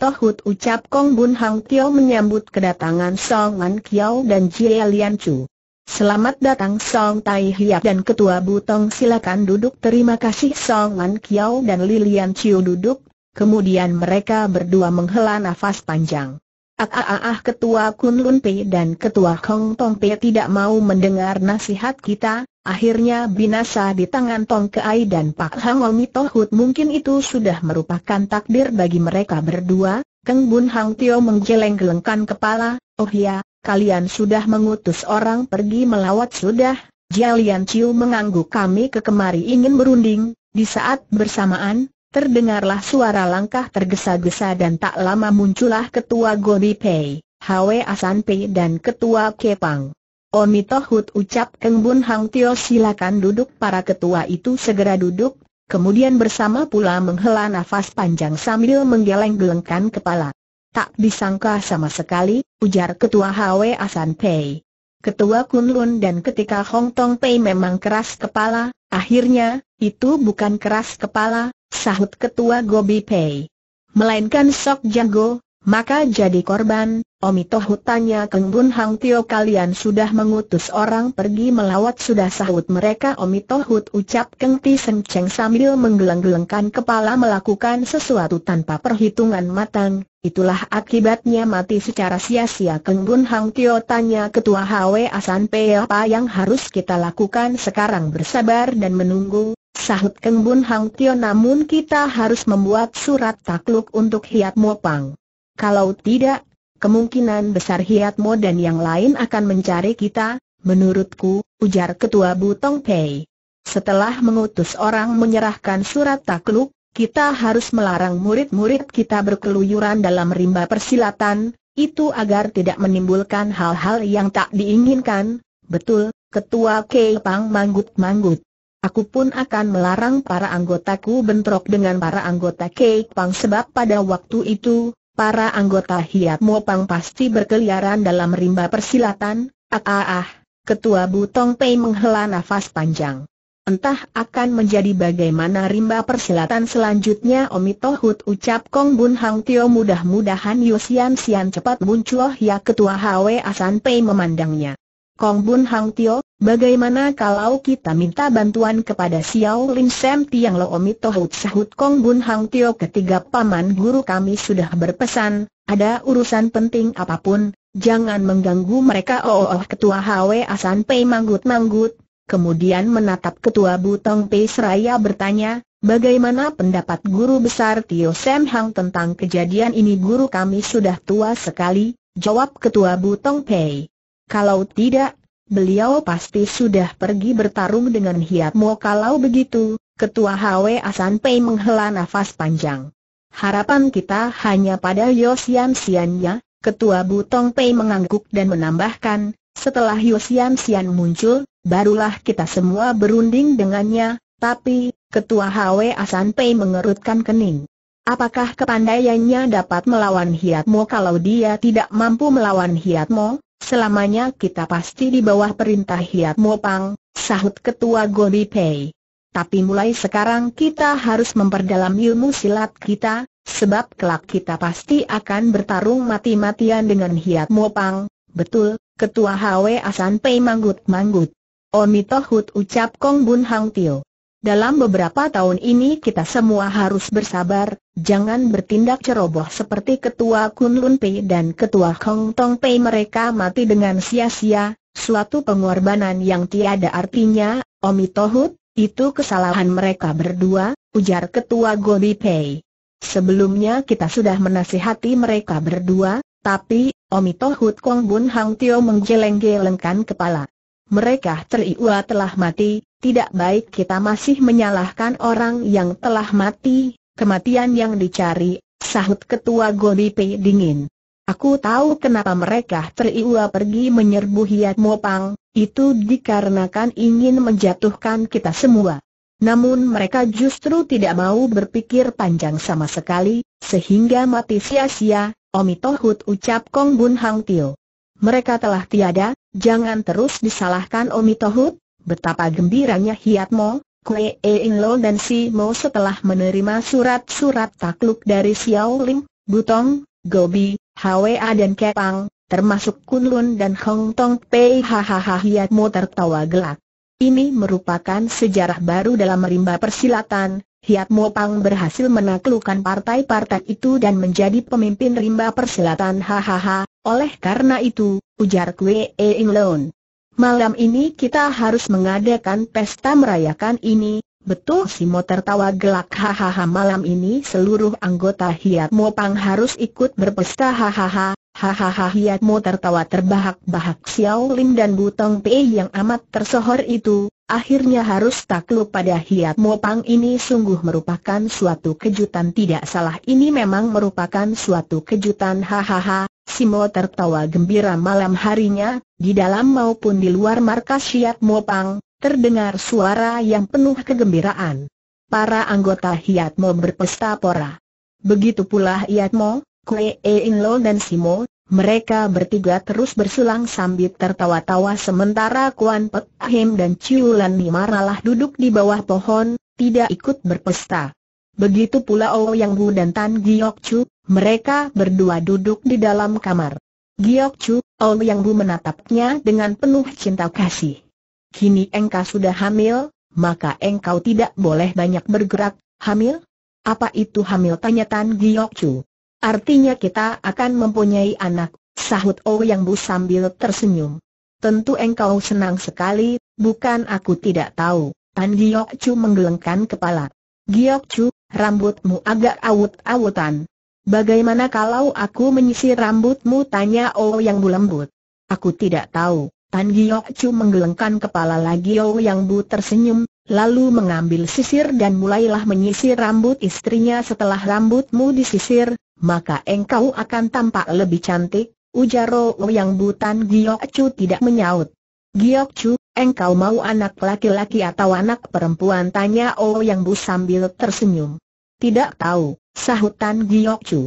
Tohut ucap Kong Bun Hang Tio menyambut kedatangan Song An Kiao dan Jie Lian Chu. Selamat datang Song Tai Hiap dan Ketua Butong silakan duduk terima kasih Song An Kiao dan Lilian Chiu duduk, kemudian mereka berdua menghela nafas panjang. Ah, ah, ah, ah, ketua Kun Lun Pei dan ketua Kong Tong Pei tidak mau mendengar nasihat kita, akhirnya binasa di tangan Tong Keai dan Pak Hang Omi Tohut mungkin itu sudah merupakan takdir bagi mereka berdua, Keng Bun Hang Tio menggeleng-gelengkan kepala, oh ya, kalian sudah mengutus orang pergi melawat sudah, Jialian Ciu mengangguk kami ke kemari ingin berunding, di saat bersamaan, Terdengarlah suara langkah tergesa-gesa dan tak lama muncullah ketua gobi Pei, Hwe Asan Pei dan ketua Kepang. omi tohut ucap Keng Bun Hang Tio silakan duduk para ketua itu segera duduk, kemudian bersama pula menghela nafas panjang sambil menggeleng-gelengkan kepala. Tak disangka sama sekali, ujar ketua Hwe Asan Pei. Ketua Kunlun dan ketika Hong Tong Pei memang keras kepala, akhirnya, itu bukan keras kepala, sahut ketua Gobi Pei. Melainkan Sok Jago, maka jadi korban, Omito tanya Keng Bun Hang Tio kalian sudah mengutus orang pergi melawat sudah sahut mereka Omito hut ucap Keng Ti Sen sambil menggeleng-gelengkan kepala melakukan sesuatu tanpa perhitungan matang, itulah akibatnya mati secara sia-sia Keng Bun Hang Tio tanya ketua HW Asan Pei apa yang harus kita lakukan sekarang bersabar dan menunggu, Sahut Kembun Hang Tio namun kita harus membuat surat takluk untuk Hiat Mo Pang. Kalau tidak, kemungkinan besar Hiat Mo dan yang lain akan mencari kita, menurutku, ujar Ketua Butong Pei. Setelah mengutus orang menyerahkan surat takluk, kita harus melarang murid-murid kita berkeluyuran dalam rimba persilatan, itu agar tidak menimbulkan hal-hal yang tak diinginkan, betul, Ketua Kei Pang manggut-manggut. Aku pun akan melarang para anggotaku bentrok dengan para anggota Kek Pang sebab pada waktu itu, para anggota Hiat pang pasti berkeliaran dalam rimba persilatan, ah ah ah, Ketua Butong Pei menghela nafas panjang. Entah akan menjadi bagaimana rimba persilatan selanjutnya Omi Tohut ucap Kong Bun Hang Tio mudah-mudahan Yosian Sian cepat muncul ya ketua Hwe Asan Pei memandangnya. Kong Bun Hang Tio, bagaimana kalau kita minta bantuan kepada Xiao Lin Sam Tiang Lo Omitohut sahut Kong Bun Hang Tio ketiga paman guru kami sudah berpesan, ada urusan penting apapun, jangan mengganggu mereka oh, oh, oh ketua Hwe Asan Pei manggut-manggut, kemudian menatap ketua Butong Pei Seraya bertanya, Bagaimana pendapat guru besar Tio Sam Hang tentang kejadian ini guru kami sudah tua sekali, jawab ketua Butong Pei. Kalau tidak, beliau pasti sudah pergi bertarung dengan Hiat Mo kalau begitu, Ketua HW Asan Pei menghela nafas panjang. Harapan kita hanya pada Yosian Siannya, Ketua Butong Pei mengangguk dan menambahkan, setelah Yosian Sian muncul, barulah kita semua berunding dengannya, tapi, Ketua HW Asan Pei mengerutkan kening. Apakah kepandaiannya dapat melawan Hiatmo kalau dia tidak mampu melawan Hiatmo? Selamanya kita pasti di bawah perintah Hiat Mopang, sahut ketua Gobi Pei. Tapi mulai sekarang kita harus memperdalam ilmu silat kita, sebab kelak kita pasti akan bertarung mati-matian dengan Hiat Mopang. Betul, ketua HW Asan Pei manggut-manggut. Omitohut ucap Kong Bun Hang Tio. Dalam beberapa tahun ini kita semua harus bersabar, jangan bertindak ceroboh seperti Ketua Kunlun Pei dan Ketua Hong Tong Pei mereka mati dengan sia-sia, suatu pengorbanan yang tiada artinya, Omi Tohut, itu kesalahan mereka berdua, ujar Ketua Gobi Pei. Sebelumnya kita sudah menasihati mereka berdua, tapi, Omi Tohut Kong Bun Hang Tio menggeleng-gelengkan kepala. Mereka teriwa telah mati, tidak baik kita masih menyalahkan orang yang telah mati, kematian yang dicari, sahut ketua Gobi P. dingin. Aku tahu kenapa mereka teriwa pergi menyerbu Hiat Mopang, itu dikarenakan ingin menjatuhkan kita semua. Namun mereka justru tidak mau berpikir panjang sama sekali, sehingga mati sia-sia, Omitohut ucap Kong Bun Hang Tio. Mereka telah tiada, jangan terus disalahkan Omitohut, Betapa gembiranya Hiat Mo, Kue e In Lo dan Si Mo setelah menerima surat-surat takluk dari Xiao Lim, Butong, Gobi, Hwa dan Kepang, termasuk Kunlun dan Hong Tong Pei hahaha Mo tertawa gelak. Ini merupakan sejarah baru dalam rimba persilatan, Hiat Mo Pang berhasil menaklukkan partai-partai itu dan menjadi pemimpin rimba persilatan hahaha. Oleh karena itu, ujar Kue E Lon, Malam ini kita harus mengadakan pesta merayakan ini, betul si Simo tertawa gelak hahaha malam ini seluruh anggota Hiat Mopang harus ikut berpesta hahaha, hahaha Hiat Mo tertawa terbahak-bahak Xiao Lim dan Butong Pei yang amat tersohor itu, akhirnya harus takluk pada Hiat Mopang ini sungguh merupakan suatu kejutan tidak salah ini memang merupakan suatu kejutan hahaha, Simo tertawa gembira malam harinya, di dalam maupun di luar markas Siap Mopang, terdengar suara yang penuh kegembiraan. Para anggota hiat Mo berpesta pora. Begitu pula hiat Mo, Kue E In Lo dan Simo, mereka bertiga terus bersulang sambil tertawa-tawa sementara Kuan Pek Ahim dan Lan Nimaralah duduk di bawah pohon, tidak ikut berpesta. Begitu pula Ouyang Yang Wu dan Tan Giok Chu, mereka berdua duduk di dalam kamar. Giok Chu, Yang Bu menatapnya dengan penuh cinta kasih. Kini engkau sudah hamil, maka engkau tidak boleh banyak bergerak, hamil? Apa itu hamil tanya Tan Giok Chu? Artinya kita akan mempunyai anak, sahut Yang Bu sambil tersenyum. Tentu engkau senang sekali, bukan aku tidak tahu, Tan Giok Chu menggelengkan kepala. Giok Chu, rambutmu agak awut-awutan, Bagaimana kalau aku menyisir rambutmu? Tanya Oh Yang Bu lembut. Aku tidak tahu. Tan Giok Chu menggelengkan kepala lagi Oh Yang Bu tersenyum, lalu mengambil sisir dan mulailah menyisir rambut istrinya setelah rambutmu disisir, maka engkau akan tampak lebih cantik, ujar Oh Yang Bu Tan Giok Chu tidak menyaut. Giok Chu, engkau mau anak laki-laki atau anak perempuan? Tanya Oh Yang Bu sambil tersenyum. Tidak tahu, sahutan Giok Chu.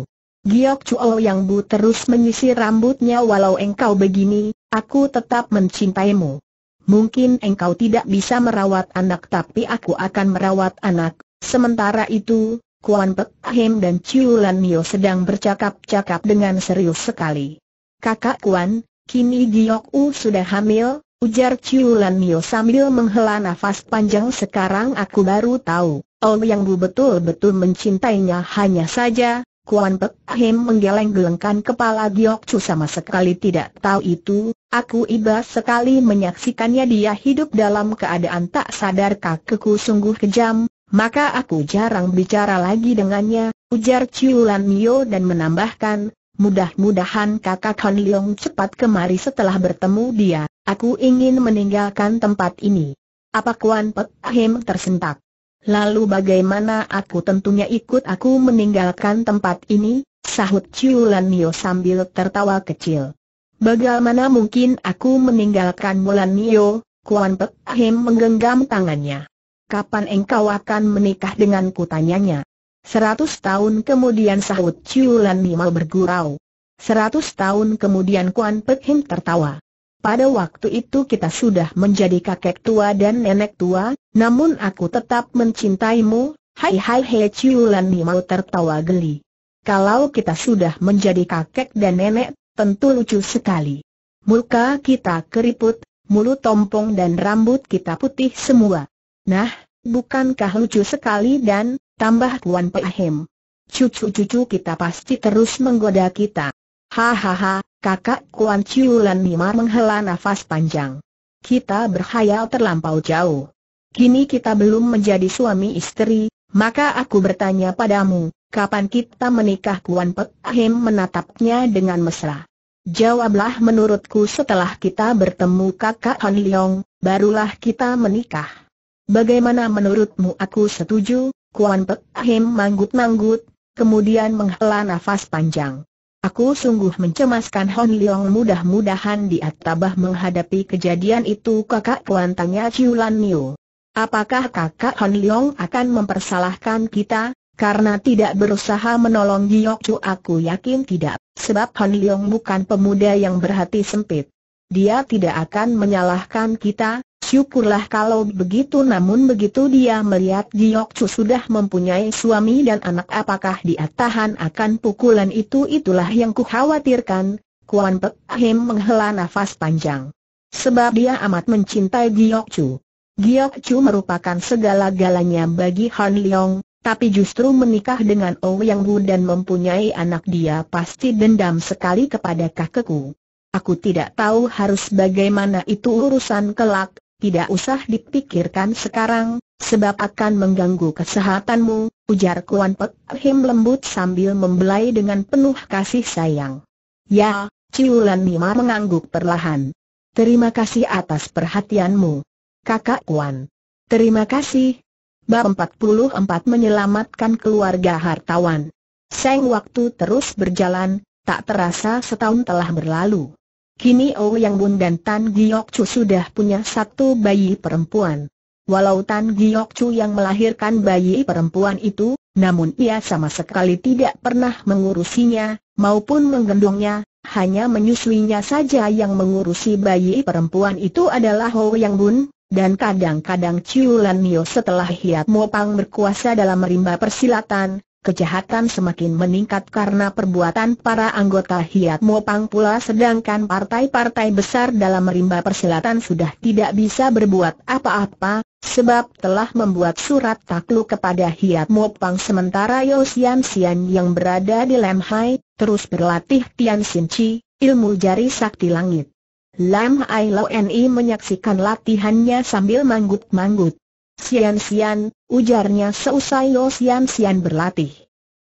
Giok oh yang bu terus menyisir rambutnya walau engkau begini, aku tetap mencintaimu. Mungkin engkau tidak bisa merawat anak tapi aku akan merawat anak. Sementara itu, Kuan Pek Hem dan Chiu Lan Nio sedang bercakap-cakap dengan serius sekali. Kakak Kuan, kini Giok U sudah hamil, ujar Chiu Lan Nio sambil menghela nafas panjang sekarang aku baru tahu. Ouyang Bu betul-betul mencintainya hanya saja, Kuan Pek Him menggeleng-gelengkan kepala Giok Chu sama sekali tidak tahu itu, aku iba sekali menyaksikannya dia hidup dalam keadaan tak sadar kakeku sungguh kejam, maka aku jarang bicara lagi dengannya, ujar Lan Mio dan menambahkan, Mudah-mudahan kakak Han Leong cepat kemari setelah bertemu dia. Aku ingin meninggalkan tempat ini. Apa Kuan Pek Him tersentak? Lalu bagaimana aku tentunya ikut aku meninggalkan tempat ini? Sahut Lan Nio sambil tertawa kecil. Bagaimana mungkin aku meninggalkan Mulan Nio? Kuan Pek Hem menggenggam tangannya. Kapan engkau akan menikah denganku tanyanya? Seratus tahun kemudian sahut Lan Nio bergurau. Seratus tahun kemudian Kuan Pek Hem tertawa. Pada waktu itu kita sudah menjadi kakek tua dan nenek tua, namun aku tetap mencintaimu, hai hai hei Ciulan Nimau tertawa geli. Kalau kita sudah menjadi kakek dan nenek, tentu lucu sekali. Muka kita keriput, mulut tompong dan rambut kita putih semua. Nah, bukankah lucu sekali dan, tambah Kuan Pahem. Cucu-cucu kita pasti terus menggoda kita. Hahaha, kakak Kuan Chiu Lan Nima menghela nafas panjang. Kita berhayal terlampau jauh. Kini kita belum menjadi suami istri, maka aku bertanya padamu, kapan kita menikah Kuan Pek Ahim menatapnya dengan mesra. Jawablah menurutku setelah kita bertemu kakak Han Leong, barulah kita menikah. Bagaimana menurutmu aku setuju, Kuan Pek Ahim manggut-manggut, kemudian menghela nafas panjang. Aku sungguh mencemaskan Hon Leong mudah-mudahan dia tabah menghadapi kejadian itu kakak Chiu Lan Niu. Apakah kakak Hon Leong akan mempersalahkan kita, karena tidak berusaha menolong Giyok Chu aku yakin tidak, sebab Hon Leong bukan pemuda yang berhati sempit. Dia tidak akan menyalahkan kita, bersyukurlah kalau begitu namun begitu dia melihat Giyok Chu sudah mempunyai suami dan anak apakah dia tahan akan pukulan itu itulah yang kukhawatirkan, Kuan Pek Him menghela nafas panjang. Sebab dia amat mencintai Giyok Chu. Giyok Chu merupakan segala-galanya bagi Han Leong, tapi justru menikah dengan Oh Yang dan mempunyai anak dia pasti dendam sekali kepada kakekku. Aku tidak tahu harus bagaimana itu urusan kelak, tidak usah dipikirkan sekarang, sebab akan mengganggu kesehatanmu, ujar Kuan Pek Him lembut sambil membelai dengan penuh kasih sayang. Ya, Ciulan Nima mengangguk perlahan. Terima kasih atas perhatianmu. Kakak Kuan. Terima kasih. Bab 44 menyelamatkan keluarga hartawan. Seng waktu terus berjalan, tak terasa setahun telah berlalu. Kini oh Yang Bun dan Tan Giok Chu sudah punya satu bayi perempuan. Walau Tan Giok Chu yang melahirkan bayi perempuan itu, namun ia sama sekali tidak pernah mengurusinya, maupun menggendongnya, hanya menyusuinya saja yang mengurusi bayi perempuan itu adalah oh Yang Bun, dan kadang-kadang Ciulan Nio setelah Hiat Mopang berkuasa dalam rimba persilatan, kejahatan semakin meningkat karena perbuatan para anggota Hiat Mopang pula sedangkan partai-partai besar dalam rimba persilatan sudah tidak bisa berbuat apa-apa, sebab telah membuat surat takluk kepada Hiat Mopang sementara Yosian Sian yang berada di Hai terus berlatih Tian Sin Chi, ilmu jari sakti langit. Lam Ai Lo Ni menyaksikan latihannya sambil manggut-manggut. Sian Sian, ujarnya seusai Yosian Sian Sian berlatih.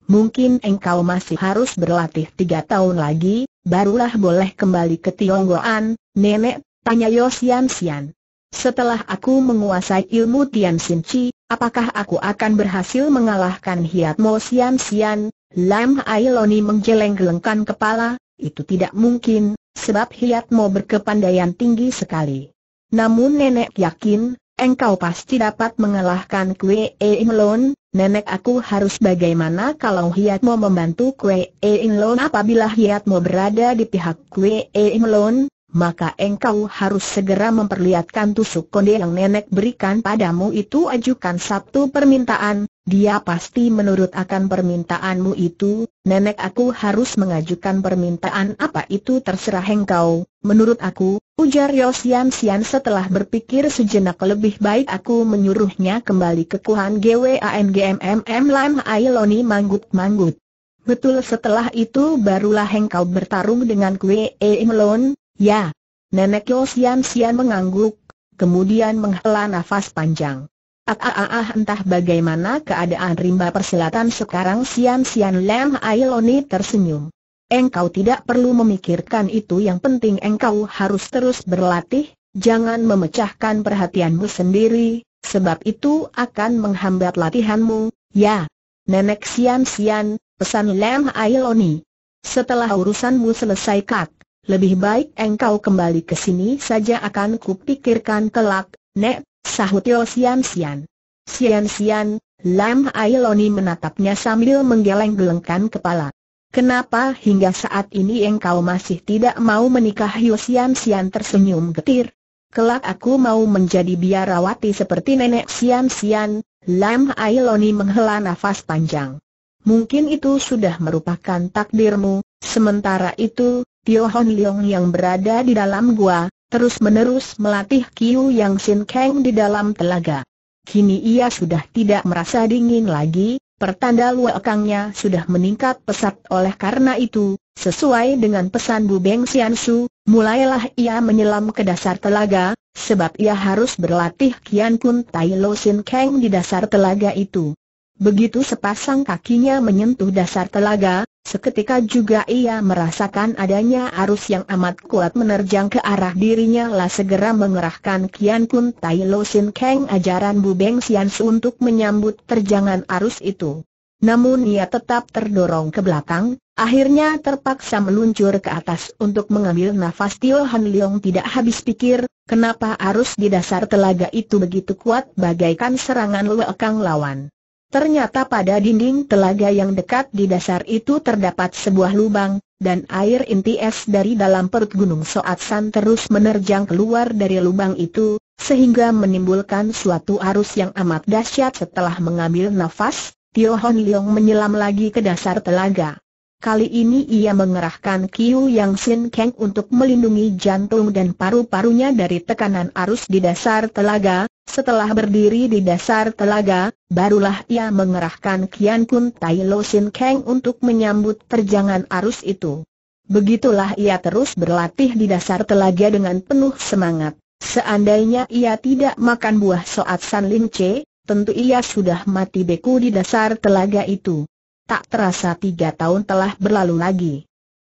Mungkin engkau masih harus berlatih tiga tahun lagi, barulah boleh kembali ke Tionggoan, nenek, tanya Yo Sian Sian. Setelah aku menguasai ilmu Tian Sin Chi, apakah aku akan berhasil mengalahkan Hiat Mo Sian Sian? Lam Ailoni menggeleng-gelengkan kepala, itu tidak mungkin, sebab Hiat Mo berkepandaian tinggi sekali. Namun nenek yakin, engkau pasti dapat mengalahkan Kue e In Lon, nenek aku harus bagaimana kalau Hiatmo membantu Kue e In Lon apabila Hiatmo berada di pihak Kue e In Lon, maka engkau harus segera memperlihatkan tusuk konde yang nenek berikan padamu itu ajukan satu permintaan, dia pasti menurut akan permintaanmu itu, nenek aku harus mengajukan permintaan apa itu terserah engkau, menurut aku, ujar Yosian Sian setelah berpikir sejenak lebih baik aku menyuruhnya kembali ke Kuhan GWANGMMM Lam Ailoni Manggut-Manggut. Betul setelah itu barulah engkau bertarung dengan Kwe Eimlon, ya. Nenek Yosian Sian mengangguk, kemudian menghela nafas panjang. Ah, ah, ah, ah entah bagaimana keadaan rimba persilatan sekarang Sian Sian Lam Ailoni tersenyum. Engkau tidak perlu memikirkan itu yang penting engkau harus terus berlatih, jangan memecahkan perhatianmu sendiri, sebab itu akan menghambat latihanmu, ya. Nenek Sian Sian, pesan Lam Ailoni. Setelah urusanmu selesai kak, lebih baik engkau kembali ke sini saja akan kupikirkan kelak, Nek, Sahut Yo Sian Sian. Sian Sian, Lam Ailoni menatapnya sambil menggeleng-gelengkan kepala. Kenapa hingga saat ini engkau masih tidak mau menikah Yo Sian Sian tersenyum getir? Kelak aku mau menjadi biarawati seperti nenek Sian Sian, Lam Ailoni menghela nafas panjang. Mungkin itu sudah merupakan takdirmu, sementara itu, Tio Hon Leong yang berada di dalam gua, terus-menerus melatih Kiu Yang Sin Kang di dalam telaga. Kini ia sudah tidak merasa dingin lagi, pertanda luakangnya sudah meningkat pesat oleh karena itu, sesuai dengan pesan Bu Beng Sian Su, mulailah ia menyelam ke dasar telaga, sebab ia harus berlatih Kian Kun Tai Lo Sin Kang di dasar telaga itu. Begitu sepasang kakinya menyentuh dasar telaga, Seketika juga ia merasakan adanya arus yang amat kuat menerjang ke arah dirinya lah segera mengerahkan Kian Kun Tai Lo Sin Kang ajaran Bu Beng Sian untuk menyambut terjangan arus itu. Namun ia tetap terdorong ke belakang, akhirnya terpaksa meluncur ke atas untuk mengambil nafas Tio Han Leong tidak habis pikir, kenapa arus di dasar telaga itu begitu kuat bagaikan serangan lekang lawan. Ternyata pada dinding telaga yang dekat di dasar itu terdapat sebuah lubang, dan air inti es dari dalam perut gunung Soat San terus menerjang keluar dari lubang itu, sehingga menimbulkan suatu arus yang amat dahsyat setelah mengambil nafas, Tio Hon Leong menyelam lagi ke dasar telaga. Kali ini ia mengerahkan Kiu Yang Sin Kang untuk melindungi jantung dan paru-parunya dari tekanan arus di dasar telaga, setelah berdiri di dasar telaga, barulah ia mengerahkan Kian Kun Tai Lo Sin Kang untuk menyambut terjangan arus itu. Begitulah ia terus berlatih di dasar telaga dengan penuh semangat. Seandainya ia tidak makan buah soat San Lin Che, tentu ia sudah mati beku di dasar telaga itu. Tak terasa tiga tahun telah berlalu lagi.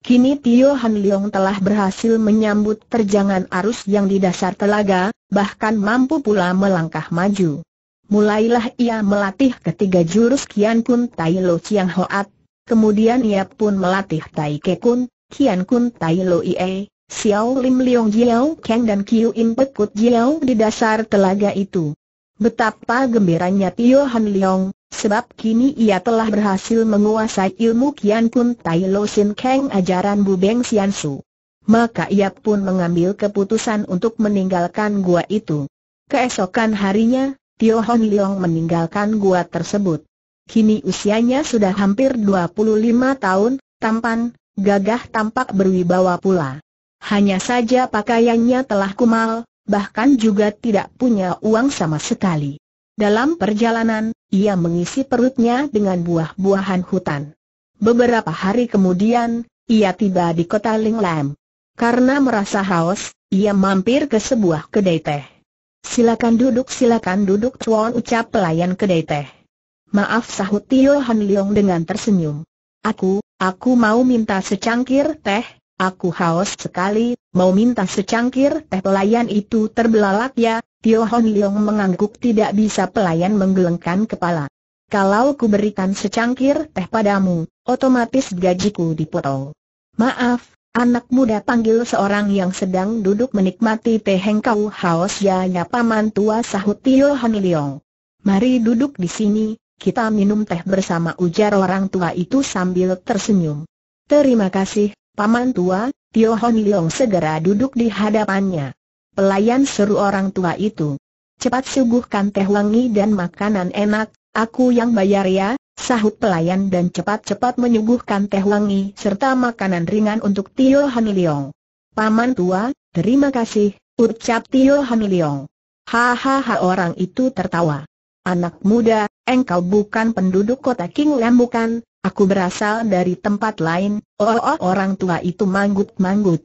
Kini Tio Han Leong telah berhasil menyambut terjangan arus yang di dasar telaga, bahkan mampu pula melangkah maju. Mulailah ia melatih ketiga jurus Kian Kun Tai Lo Chiang Hoat, kemudian ia pun melatih Tai Ke Kun, Kian Kun Tai Lo Ie, Xiao Lim Leong Jiao Kang dan Kiu Im Pekut Jiao di dasar telaga itu. Betapa gembiranya Tio Han Leong, Sebab kini ia telah berhasil menguasai ilmu Kian Kun Tai Lo Sin Kang ajaran Bu Beng Sian Su. Maka ia pun mengambil keputusan untuk meninggalkan gua itu. Keesokan harinya, Tio Hon Leong meninggalkan gua tersebut. Kini usianya sudah hampir 25 tahun, tampan, gagah tampak berwibawa pula. Hanya saja pakaiannya telah kumal, bahkan juga tidak punya uang sama sekali. Dalam perjalanan, ia mengisi perutnya dengan buah-buahan hutan. Beberapa hari kemudian, ia tiba di kota Linglam. Karena merasa haus, ia mampir ke sebuah kedai teh. Silakan duduk silakan duduk Chuan ucap pelayan kedai teh. Maaf sahut Tio Han Leong dengan tersenyum. Aku, aku mau minta secangkir teh, aku haus sekali, mau minta secangkir teh pelayan itu terbelalak ya, Tio Hon Leong mengangguk tidak bisa pelayan menggelengkan kepala. Kalau ku berikan secangkir teh padamu, otomatis gajiku dipotong. Maaf, anak muda panggil seorang yang sedang duduk menikmati teh hengkau haus ya ya paman tua sahut Tio Hon Leong. Mari duduk di sini, kita minum teh bersama ujar orang tua itu sambil tersenyum. Terima kasih, paman tua, Tio Hon Leong segera duduk di hadapannya. Pelayan seru orang tua itu. Cepat suguhkan teh wangi dan makanan enak, aku yang bayar ya, sahut pelayan dan cepat-cepat menyuguhkan teh wangi serta makanan ringan untuk Tio Han Leong. Paman tua, terima kasih, ucap Tio Han Leong. Hahaha orang itu tertawa. Anak muda, engkau bukan penduduk kota King Lam bukan, aku berasal dari tempat lain, oh, oh, oh orang tua itu manggut-manggut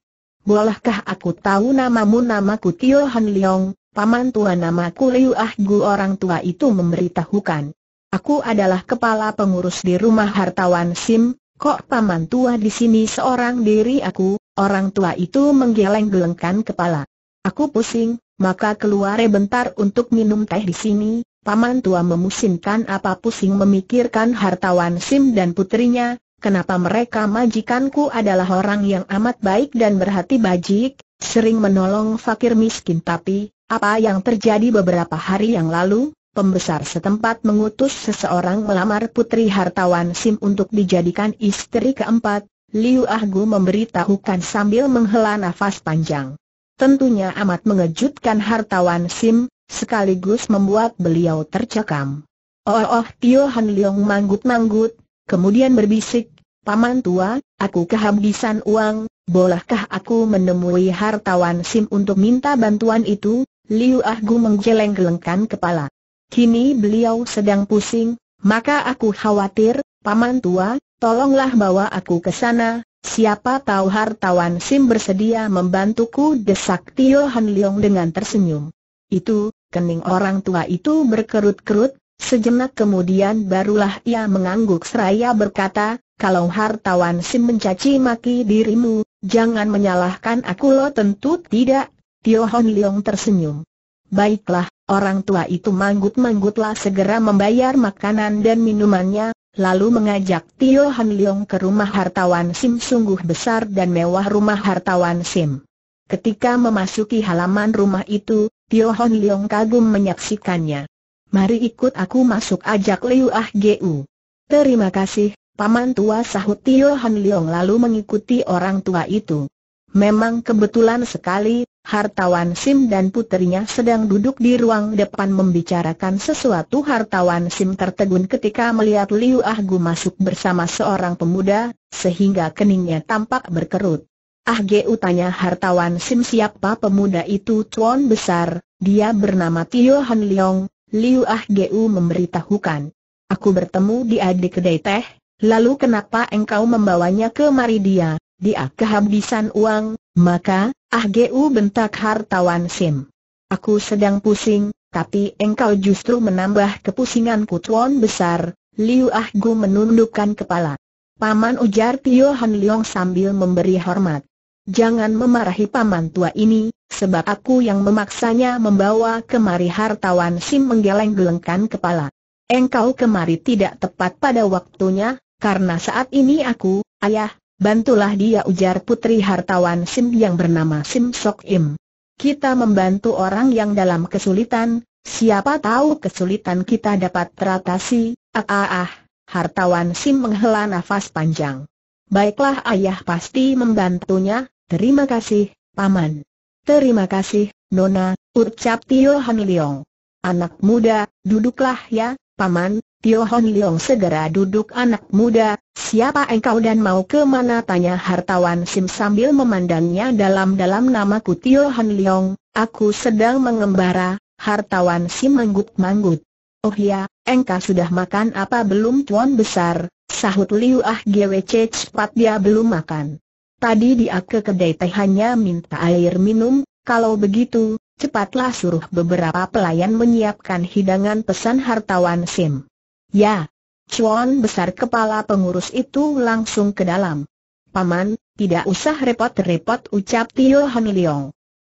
bolehkah aku tahu namamu namaku Tio Han Leong, paman tua namaku Liu Ah Gu orang tua itu memberitahukan. Aku adalah kepala pengurus di rumah hartawan Sim, kok paman tua di sini seorang diri aku, orang tua itu menggeleng-gelengkan kepala. Aku pusing, maka keluar bentar untuk minum teh di sini, paman tua memusingkan apa pusing memikirkan hartawan Sim dan putrinya, kenapa mereka majikanku adalah orang yang amat baik dan berhati bajik, sering menolong fakir miskin tapi, apa yang terjadi beberapa hari yang lalu, pembesar setempat mengutus seseorang melamar putri hartawan Sim untuk dijadikan istri keempat, Liu Ahgu memberitahukan sambil menghela nafas panjang. Tentunya amat mengejutkan hartawan Sim, sekaligus membuat beliau tercekam. Oh oh, oh Tio Han Leong manggut-manggut, Kemudian berbisik, Paman tua, aku kehabisan uang, bolehkah aku menemui hartawan Sim untuk minta bantuan itu? Liu Ah Gu menggeleng-gelengkan kepala. Kini beliau sedang pusing, maka aku khawatir, Paman tua, tolonglah bawa aku ke sana, Siapa tahu hartawan Sim bersedia membantuku desak Tio Han Leong dengan tersenyum. Itu, kening orang tua itu berkerut-kerut, Sejenak kemudian barulah ia mengangguk seraya berkata, kalau hartawan Sim mencaci maki dirimu, jangan menyalahkan aku lo tentu tidak. Tio Hon Leong tersenyum. Baiklah, orang tua itu manggut-manggutlah segera membayar makanan dan minumannya, lalu mengajak Tio Hon Leong ke rumah hartawan Sim sungguh besar dan mewah rumah hartawan Sim. Ketika memasuki halaman rumah itu, Tio Hon Leong kagum menyaksikannya. Mari ikut aku masuk ajak Liu Ah Gu. Terima kasih, Paman tua sahut Tio Han Leong lalu mengikuti orang tua itu. Memang kebetulan sekali, hartawan Sim dan putrinya sedang duduk di ruang depan membicarakan sesuatu hartawan Sim tertegun ketika melihat Liu Ah Gu masuk bersama seorang pemuda, sehingga keningnya tampak berkerut. Ah Gu tanya hartawan Sim siapa pemuda itu tuan besar, dia bernama Tio Han Leong, Liu Ah Gu memberitahukan. Aku bertemu dia di kedai teh, lalu kenapa engkau membawanya kemari dia, dia kehabisan uang, maka, Ah Gu bentak hartawan Sim. Aku sedang pusing, tapi engkau justru menambah kepusingan kutuan besar, Liu Ah Gu menundukkan kepala. Paman ujar Tio Han Leong sambil memberi hormat. Jangan memarahi paman tua ini, sebab aku yang memaksanya membawa kemari hartawan Sim menggeleng-gelengkan kepala. Engkau kemari tidak tepat pada waktunya, karena saat ini aku, ayah, bantulah dia ujar putri hartawan Sim yang bernama Sim Sok Im. Kita membantu orang yang dalam kesulitan, siapa tahu kesulitan kita dapat teratasi, ah ah ah, hartawan Sim menghela nafas panjang. Baiklah ayah pasti membantunya, Terima kasih, Paman. Terima kasih, Nona, ucap Tio Han Leong. Anak muda, duduklah ya, Paman. Tio Han Leong segera duduk anak muda, siapa engkau dan mau ke mana tanya hartawan Sim sambil memandangnya dalam-dalam namaku Tio Han Leong, aku sedang mengembara, hartawan Sim manggut-manggut. Oh ya, engkau sudah makan apa belum tuan besar, sahut Liu Ah GWC cepat dia belum makan. Tadi dia ke kedai teh hanya minta air minum, kalau begitu, cepatlah suruh beberapa pelayan menyiapkan hidangan pesan hartawan Sim. Ya, Chuan besar kepala pengurus itu langsung ke dalam. Paman, tidak usah repot-repot ucap Tio Han Leong.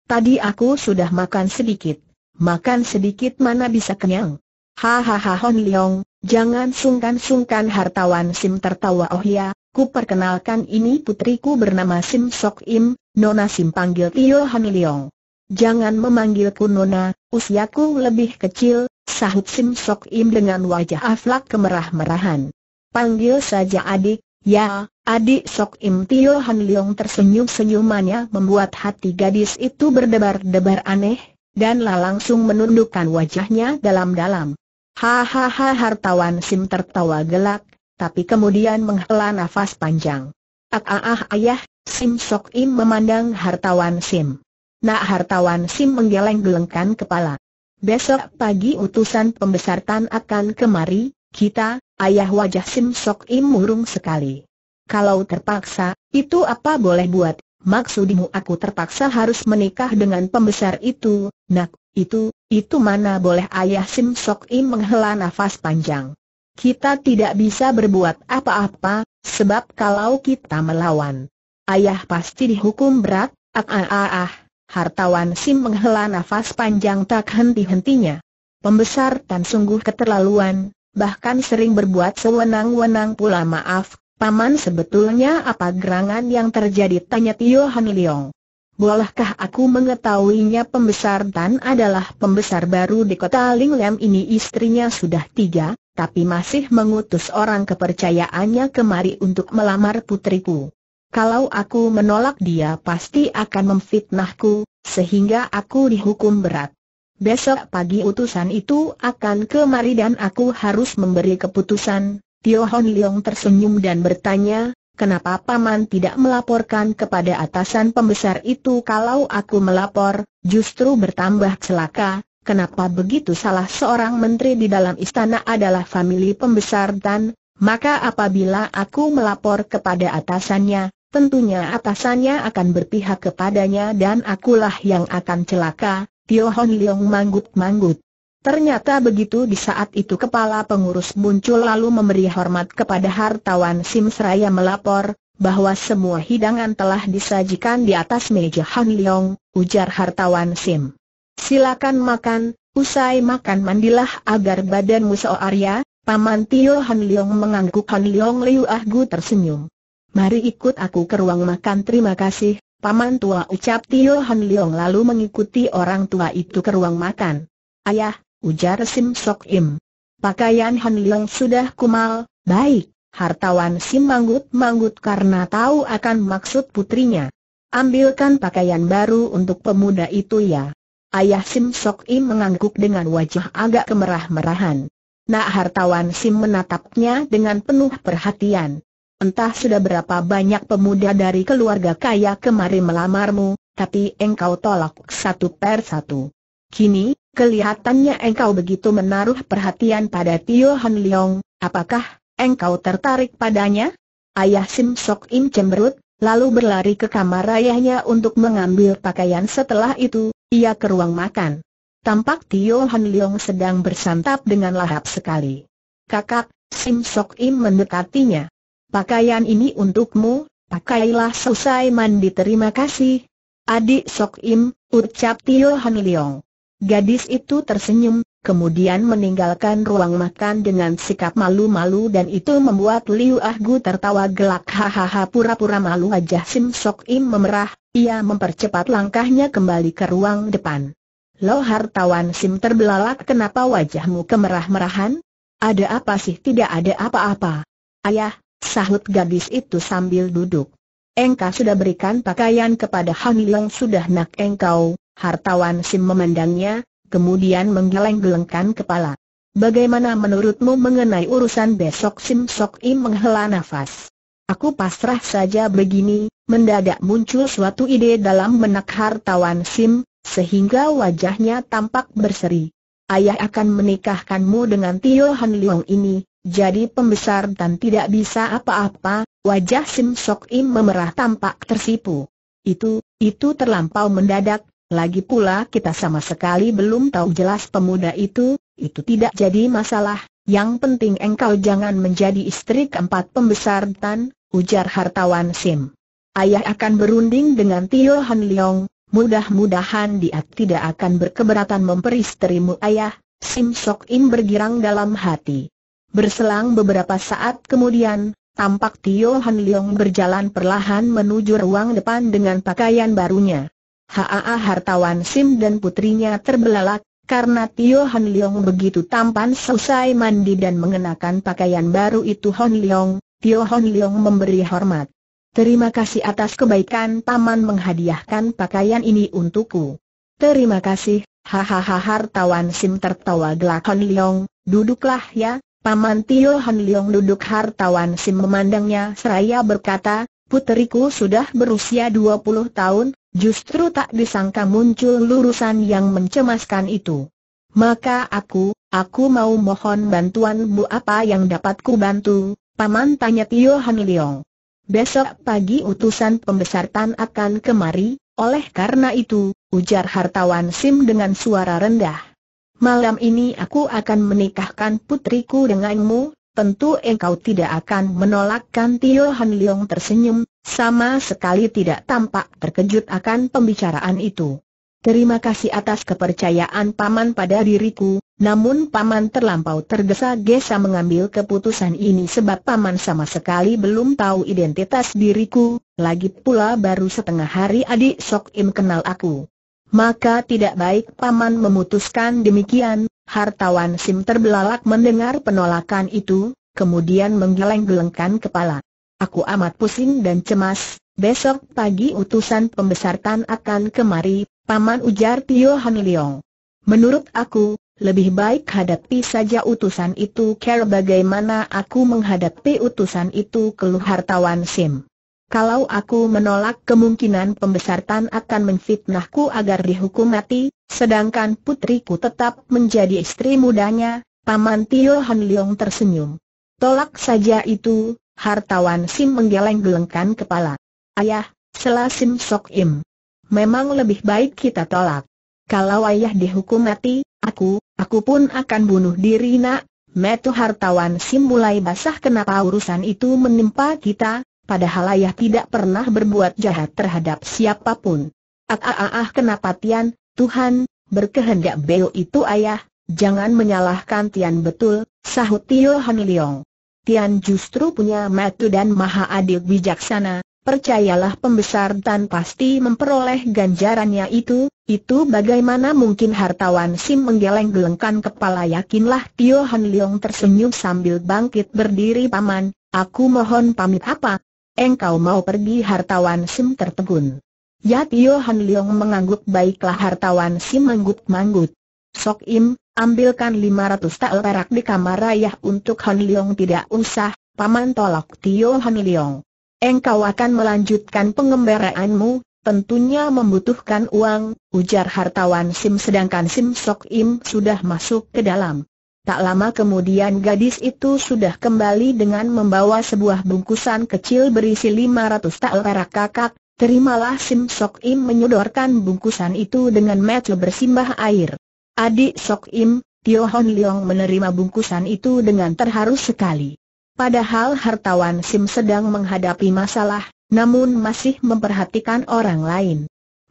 Tadi aku sudah makan sedikit. Makan sedikit mana bisa kenyang? Hahaha Hon Leong, jangan sungkan-sungkan hartawan Sim tertawa oh ya, Ku perkenalkan, ini putriku bernama Sim Sok Im, Nona Sim panggil Tio Han Leong. Jangan memanggilku Nona, usiaku lebih kecil, sahut Sim Sok Im dengan wajah aflak kemerah-merahan. Panggil saja adik, ya, adik Sok Im Tio Han Leong tersenyum senyumannya membuat hati gadis itu berdebar-debar aneh, dan lah langsung menundukkan wajahnya dalam-dalam. Hahaha hartawan Sim tertawa gelak, tapi kemudian menghela nafas panjang. Ah ah ah ayah, Sim Sok Im memandang hartawan Sim. Nak hartawan Sim menggeleng-gelengkan kepala. Besok pagi utusan pembesar Tan akan kemari, kita, ayah wajah Sim Sok Im murung sekali. Kalau terpaksa, itu apa boleh buat, Maksudimu aku terpaksa harus menikah dengan pembesar itu, nak, itu, itu mana boleh ayah Sim Sok Im menghela nafas panjang. Kita tidak bisa berbuat apa-apa, sebab kalau kita melawan, ayah pasti dihukum berat, ah ah ah ah. Hartawan Sim menghela nafas panjang tak henti-hentinya. Pembesar Tan sungguh keterlaluan, bahkan sering berbuat sewenang-wenang pula maaf, paman sebetulnya apa gerangan yang terjadi tanya Tio Han Leong. Bolehkah aku mengetahuinya pembesar Tan adalah pembesar baru di kota Linglem ini istrinya sudah tiga, tapi masih mengutus orang kepercayaannya kemari untuk melamar putriku. Kalau aku menolak dia pasti akan memfitnahku, sehingga aku dihukum berat. Besok pagi utusan itu akan kemari dan aku harus memberi keputusan. Tio Hon Leong tersenyum dan bertanya, Kenapa paman tidak melaporkan kepada atasan pembesar itu kalau aku melapor, justru bertambah celaka, kenapa begitu salah seorang menteri di dalam istana adalah famili pembesar Tan, maka apabila aku melapor kepada atasannya, tentunya atasannya akan berpihak kepadanya dan akulah yang akan celaka, Tio Hon Leong manggut-manggut. Ternyata begitu di saat itu kepala pengurus muncul lalu memberi hormat kepada hartawan Sim Simsraya melapor, bahwa semua hidangan telah disajikan di atas meja Han Leong, ujar hartawan Sim. Silakan makan, usai makan mandilah agar badanmu seoarya, Paman Tio Han Leong mengangguk Han Leong Liu Ah Gu tersenyum. Mari ikut aku ke ruang makan terima kasih, Paman Tua ucap Tio Han Leong lalu mengikuti orang tua itu ke ruang makan. Ayah, ujar Sim Sok Im. Pakaian Han Leong sudah kumal, baik, hartawan Sim manggut-manggut karena tahu akan maksud putrinya. Ambilkan pakaian baru untuk pemuda itu ya. Ayah Sim Sok Im mengangguk dengan wajah agak kemerah-merahan. Nak hartawan Sim menatapnya dengan penuh perhatian. Entah sudah berapa banyak pemuda dari keluarga kaya kemari melamarmu, tapi engkau tolak satu per satu. Kini, kelihatannya engkau begitu menaruh perhatian pada Tio Han Leong, apakah engkau tertarik padanya? Ayah Sim Sok Im cemberut, lalu berlari ke kamar ayahnya untuk mengambil pakaian setelah itu, ia ke ruang makan. Tampak Tio Han Leong sedang bersantap dengan lahap sekali. Kakak, Sim Sok Im mendekatinya. Pakaian ini untukmu, pakailah selesai mandi terima kasih. Adik Sok Im, ucap Tio Han Leong. Gadis itu tersenyum, kemudian meninggalkan ruang makan dengan sikap malu-malu dan itu membuat Liu Ah Gu tertawa gelak hahaha pura-pura malu wajah Sim Sok Im memerah, ia mempercepat langkahnya kembali ke ruang depan. Lo hartawan Sim terbelalak kenapa wajahmu kemerah-merahan? Ada apa sih tidak ada apa-apa? Ayah, sahut gadis itu sambil duduk. Engkau sudah berikan pakaian kepada Han Leong sudah nak engkau, hartawan Sim memandangnya, kemudian menggeleng-gelengkan kepala. Bagaimana menurutmu mengenai urusan besok Sim Sok Im menghela nafas? Aku pasrah saja begini, mendadak muncul suatu ide dalam benak hartawan Sim, sehingga wajahnya tampak berseri. Ayah akan menikahkanmu dengan Tio Han Leong ini, jadi pembesar dan tidak bisa apa-apa, wajah Sim Sok Im memerah tampak tersipu. Itu, itu terlampau mendadak, lagi pula kita sama sekali belum tahu jelas pemuda itu, itu tidak jadi masalah, yang penting engkau jangan menjadi istri keempat pembesar Tan, ujar hartawan Sim. Ayah akan berunding dengan Tio Han Leong, mudah-mudahan dia tidak akan berkeberatan memperistrimu ayah, Sim Sok In bergirang dalam hati. Berselang beberapa saat kemudian, tampak Tio Han Leong berjalan perlahan menuju ruang depan dengan pakaian barunya. Haa Hartawan Sim dan putrinya terbelalak, karena Tio Han Leong begitu tampan selesai mandi dan mengenakan pakaian baru itu Han Leong, Tio Han Leong memberi hormat. Terima kasih atas kebaikan Paman menghadiahkan pakaian ini untukku. Terima kasih, hahaha Hartawan Sim tertawa gelak Han Leong, duduklah ya, Paman Tio Han Leong duduk Hartawan Sim memandangnya seraya berkata, Puteriku sudah berusia 20 tahun, Justru tak disangka muncul lurusan yang mencemaskan itu. Maka aku, aku mau mohon bantuanmu apa yang dapat ku bantu, Paman tanya Tio Han Leong. Besok pagi utusan pembesaran akan kemari, oleh karena itu, ujar hartawan Sim dengan suara rendah. Malam ini aku akan menikahkan putriku denganmu, tentu engkau tidak akan menolakkan Tio Han Leong tersenyum, sama sekali tidak tampak terkejut akan pembicaraan itu. Terima kasih atas kepercayaan Paman pada diriku, namun Paman terlampau tergesa-gesa mengambil keputusan ini sebab Paman sama sekali belum tahu identitas diriku, lagi pula baru setengah hari adik Sok Im kenal aku. Maka tidak baik Paman memutuskan demikian, hartawan Sim terbelalak mendengar penolakan itu, kemudian menggeleng-gelengkan kepala. Aku amat pusing dan cemas, besok pagi utusan pembesar akan kemari, Paman ujar Tio Han Leong. Menurut aku, lebih baik hadapi saja utusan itu care bagaimana aku menghadapi utusan itu keluh hartawan Sim. Kalau aku menolak kemungkinan pembesar akan menfitnahku agar dihukum mati, sedangkan putriku tetap menjadi istri mudanya, Paman Tio Han Leong tersenyum. Tolak saja itu, Hartawan Sim menggeleng-gelengkan kepala. Ayah, selah Sim sok im. Memang lebih baik kita tolak. Kalau ayah dihukum mati, aku, aku pun akan bunuh diri nak. Metu hartawan Sim mulai basah kenapa urusan itu menimpa kita, padahal ayah tidak pernah berbuat jahat terhadap siapapun. Aaah ah, ah, ah kenapa Tian, Tuhan, berkehendak Beo itu ayah, jangan menyalahkan Tian betul, sahut Tio Han Leong. Tian justru punya metu dan maha adil bijaksana, percayalah pembesar Tan pasti memperoleh ganjarannya itu, itu bagaimana mungkin hartawan Sim menggeleng-gelengkan kepala yakinlah Tio Han Leong tersenyum sambil bangkit berdiri paman, aku mohon pamit apa? Engkau mau pergi hartawan Sim tertegun. Ya Tio Han Leong mengangguk baiklah hartawan Sim manggut-manggut. Sok Im, Ambilkan 500 tael perak di kamar raya untuk Han Leong tidak usah, paman tolak Tio Han Leong. Engkau akan melanjutkan pengembaraanmu, tentunya membutuhkan uang, ujar hartawan Sim sedangkan Sim Sok Im sudah masuk ke dalam. Tak lama kemudian gadis itu sudah kembali dengan membawa sebuah bungkusan kecil berisi 500 tael perak kakak, terimalah Sim Sok Im menyodorkan bungkusan itu dengan mata bersimbah air. Adik Sok Im, Tio Hon Leong menerima bungkusan itu dengan terharu sekali. Padahal hartawan Sim sedang menghadapi masalah, namun masih memperhatikan orang lain.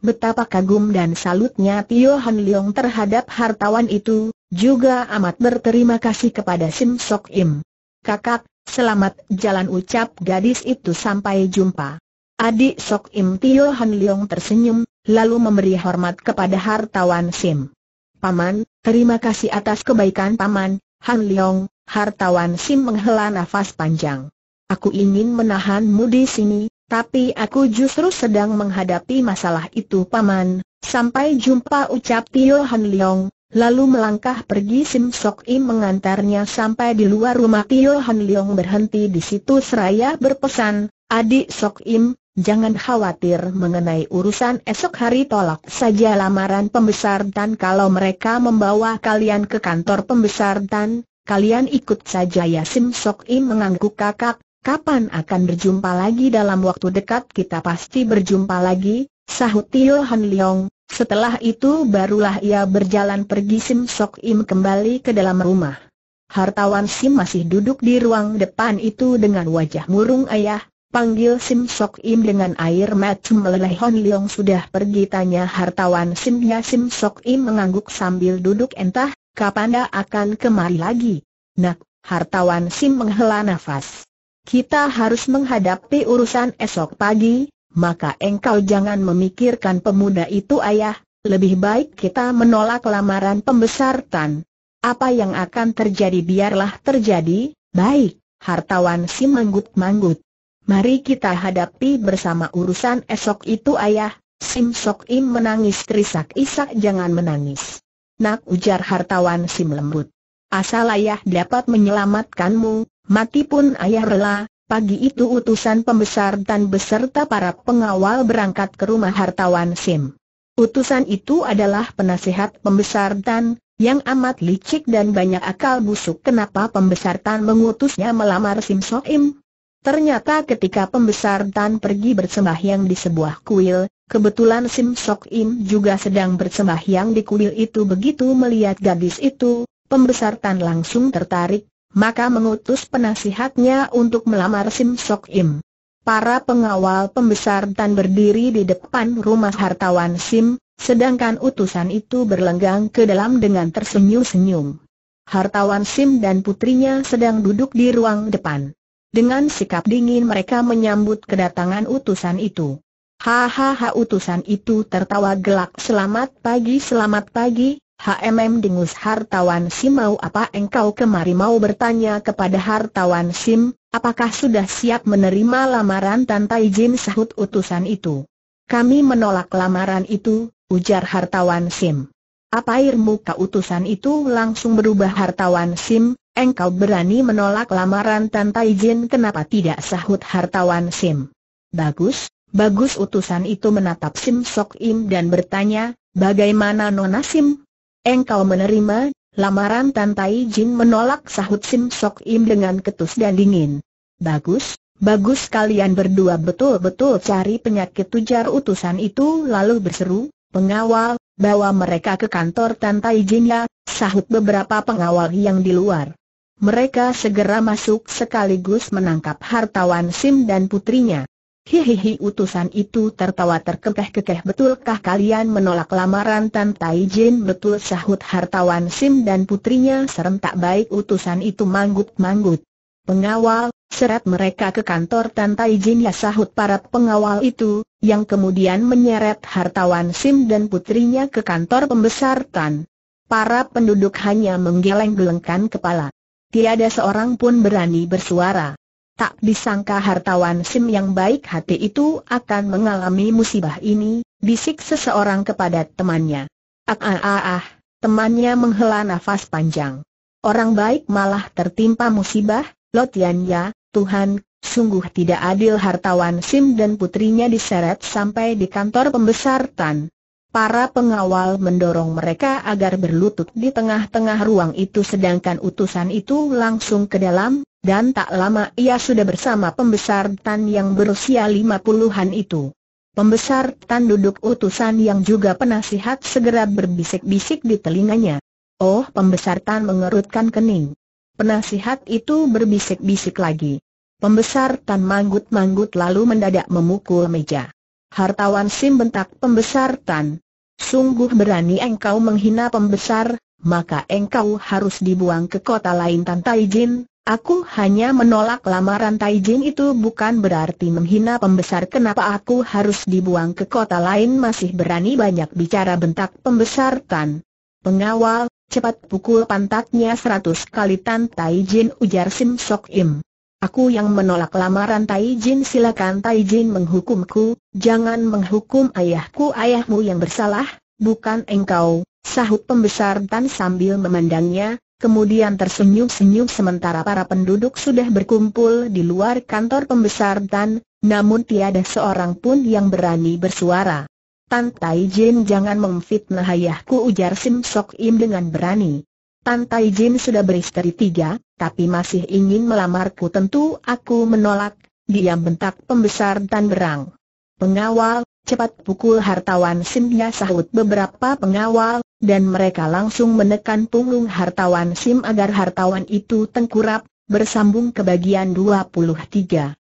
Betapa kagum dan salutnya Tio Hon Leong terhadap hartawan itu, juga amat berterima kasih kepada Sim Sok Im. Kakak, selamat jalan ucap gadis itu sampai jumpa. Adik Sok Im Tio Han Leong tersenyum, lalu memberi hormat kepada hartawan Sim. Paman, terima kasih atas kebaikan Paman, Han Leong, hartawan Sim menghela nafas panjang. Aku ingin menahanmu di sini, tapi aku justru sedang menghadapi masalah itu Paman. Sampai jumpa ucap Tio Han Leong, lalu melangkah pergi Sim Sok Im mengantarnya sampai di luar rumah Tio Han Leong berhenti di situ seraya berpesan, adik Sok Im, Jangan khawatir mengenai urusan esok hari tolak saja lamaran pembesar dan kalau mereka membawa kalian ke kantor pembesar dan kalian ikut saja ya Sim Sok Im mengangguk kakak, kapan akan berjumpa lagi dalam waktu dekat kita pasti berjumpa lagi, sahut Tio Han Leong, setelah itu barulah ia berjalan pergi Sim Sok Im kembali ke dalam rumah. Hartawan Sim masih duduk di ruang depan itu dengan wajah murung ayah, Panggil Sim Sok Im dengan air mata meleleh Hon Leong sudah pergi tanya hartawan Sim. Ya, Sim Sok Im mengangguk sambil duduk entah, kapan dia akan kemari lagi. Nak, hartawan Sim menghela nafas. Kita harus menghadapi urusan esok pagi, maka engkau jangan memikirkan pemuda itu ayah, lebih baik kita menolak lamaran pembesar Tan. Apa yang akan terjadi biarlah terjadi, baik, hartawan Sim manggut-manggut. Mari kita hadapi bersama urusan esok itu ayah, Sim Sok Im menangis terisak-isak jangan menangis. Nak ujar hartawan Sim lembut. Asal ayah dapat menyelamatkanmu, mati pun ayah rela, pagi itu utusan pembesar dan beserta para pengawal berangkat ke rumah hartawan Sim. Utusan itu adalah penasihat pembesar dan yang amat licik dan banyak akal busuk kenapa pembesar Tan mengutusnya melamar Sim Soim Ternyata ketika pembesar Tan pergi bersembahyang di sebuah kuil, kebetulan Sim Sok Im juga sedang bersembahyang di kuil itu begitu melihat gadis itu, pembesar Tan langsung tertarik, maka mengutus penasihatnya untuk melamar Sim Sok Im. Para pengawal pembesar Tan berdiri di depan rumah hartawan Sim, sedangkan utusan itu berlenggang ke dalam dengan tersenyum-senyum. Hartawan Sim dan putrinya sedang duduk di ruang depan. Dengan sikap dingin mereka menyambut kedatangan utusan itu. Hahaha utusan itu tertawa gelak selamat pagi selamat pagi, HMM dengus hartawan Sim mau apa engkau kemari mau bertanya kepada hartawan Sim, apakah sudah siap menerima lamaran tanpa izin sahut utusan itu. Kami menolak lamaran itu, ujar hartawan Sim. Apa irmu ke utusan itu langsung berubah hartawan Sim, engkau berani menolak lamaran tanpa izin kenapa tidak sahut hartawan Sim? Bagus, bagus utusan itu menatap Sim Sok Im dan bertanya, bagaimana Nona Sim? Engkau menerima, lamaran tanpa izin menolak sahut Sim Sok Im dengan ketus dan dingin. Bagus, bagus kalian berdua betul-betul cari penyakit ujar utusan itu lalu berseru, pengawal, Bawa mereka ke kantor Tantai Jinya, sahut beberapa pengawal yang di luar. Mereka segera masuk sekaligus menangkap hartawan Sim dan putrinya. Hihihi utusan itu tertawa terkekeh-kekeh betulkah kalian menolak lamaran Tan Tai Jin betul sahut hartawan Sim dan putrinya serentak baik utusan itu manggut-manggut. Pengawal, seret mereka ke kantor Tan Tai Jin ya sahut para pengawal itu, yang kemudian menyeret hartawan Sim dan putrinya ke kantor pembesar Tan. Para penduduk hanya menggeleng-gelengkan kepala. Tiada seorang pun berani bersuara. Tak disangka hartawan Sim yang baik hati itu akan mengalami musibah ini, bisik seseorang kepada temannya. Ah ah ah ah, temannya menghela nafas panjang. Orang baik malah tertimpa musibah, Lotian ya, Tuhan, Sungguh tidak adil hartawan Sim dan putrinya diseret sampai di kantor pembesar Tan. Para pengawal mendorong mereka agar berlutut di tengah-tengah ruang itu sedangkan utusan itu langsung ke dalam, dan tak lama ia sudah bersama pembesar Tan yang berusia lima puluhan itu. Pembesar Tan duduk utusan yang juga penasihat segera berbisik-bisik di telinganya. Oh pembesar Tan mengerutkan kening. Penasihat itu berbisik-bisik lagi. Pembesar Tan manggut-manggut lalu mendadak memukul meja. Hartawan Sim bentak pembesar Tan. Sungguh berani engkau menghina pembesar, maka engkau harus dibuang ke kota lain Tan Taijin. Aku hanya menolak lamaran Taijin itu bukan berarti menghina pembesar kenapa aku harus dibuang ke kota lain masih berani banyak bicara bentak pembesar Tan. Pengawal, cepat pukul pantatnya seratus kali Tan Taijin ujar Sim Sok Im. Aku yang menolak lamaran Taijin silakan Taijin menghukumku, jangan menghukum ayahku ayahmu yang bersalah, bukan engkau, sahut pembesar Tan sambil memandangnya, kemudian tersenyum-senyum sementara para penduduk sudah berkumpul di luar kantor pembesar Tan, namun tiada seorang pun yang berani bersuara. Tan Taijin jangan memfitnah ayahku ujar Sim Sok Im dengan berani. Tan Taijin sudah beristeri tiga, tapi masih ingin melamarku tentu aku menolak, dia bentak pembesar Tan Berang. Pengawal, cepat pukul hartawan Simnya sahut beberapa pengawal, dan mereka langsung menekan punggung hartawan Sim agar hartawan itu tengkurap, bersambung ke bagian 23.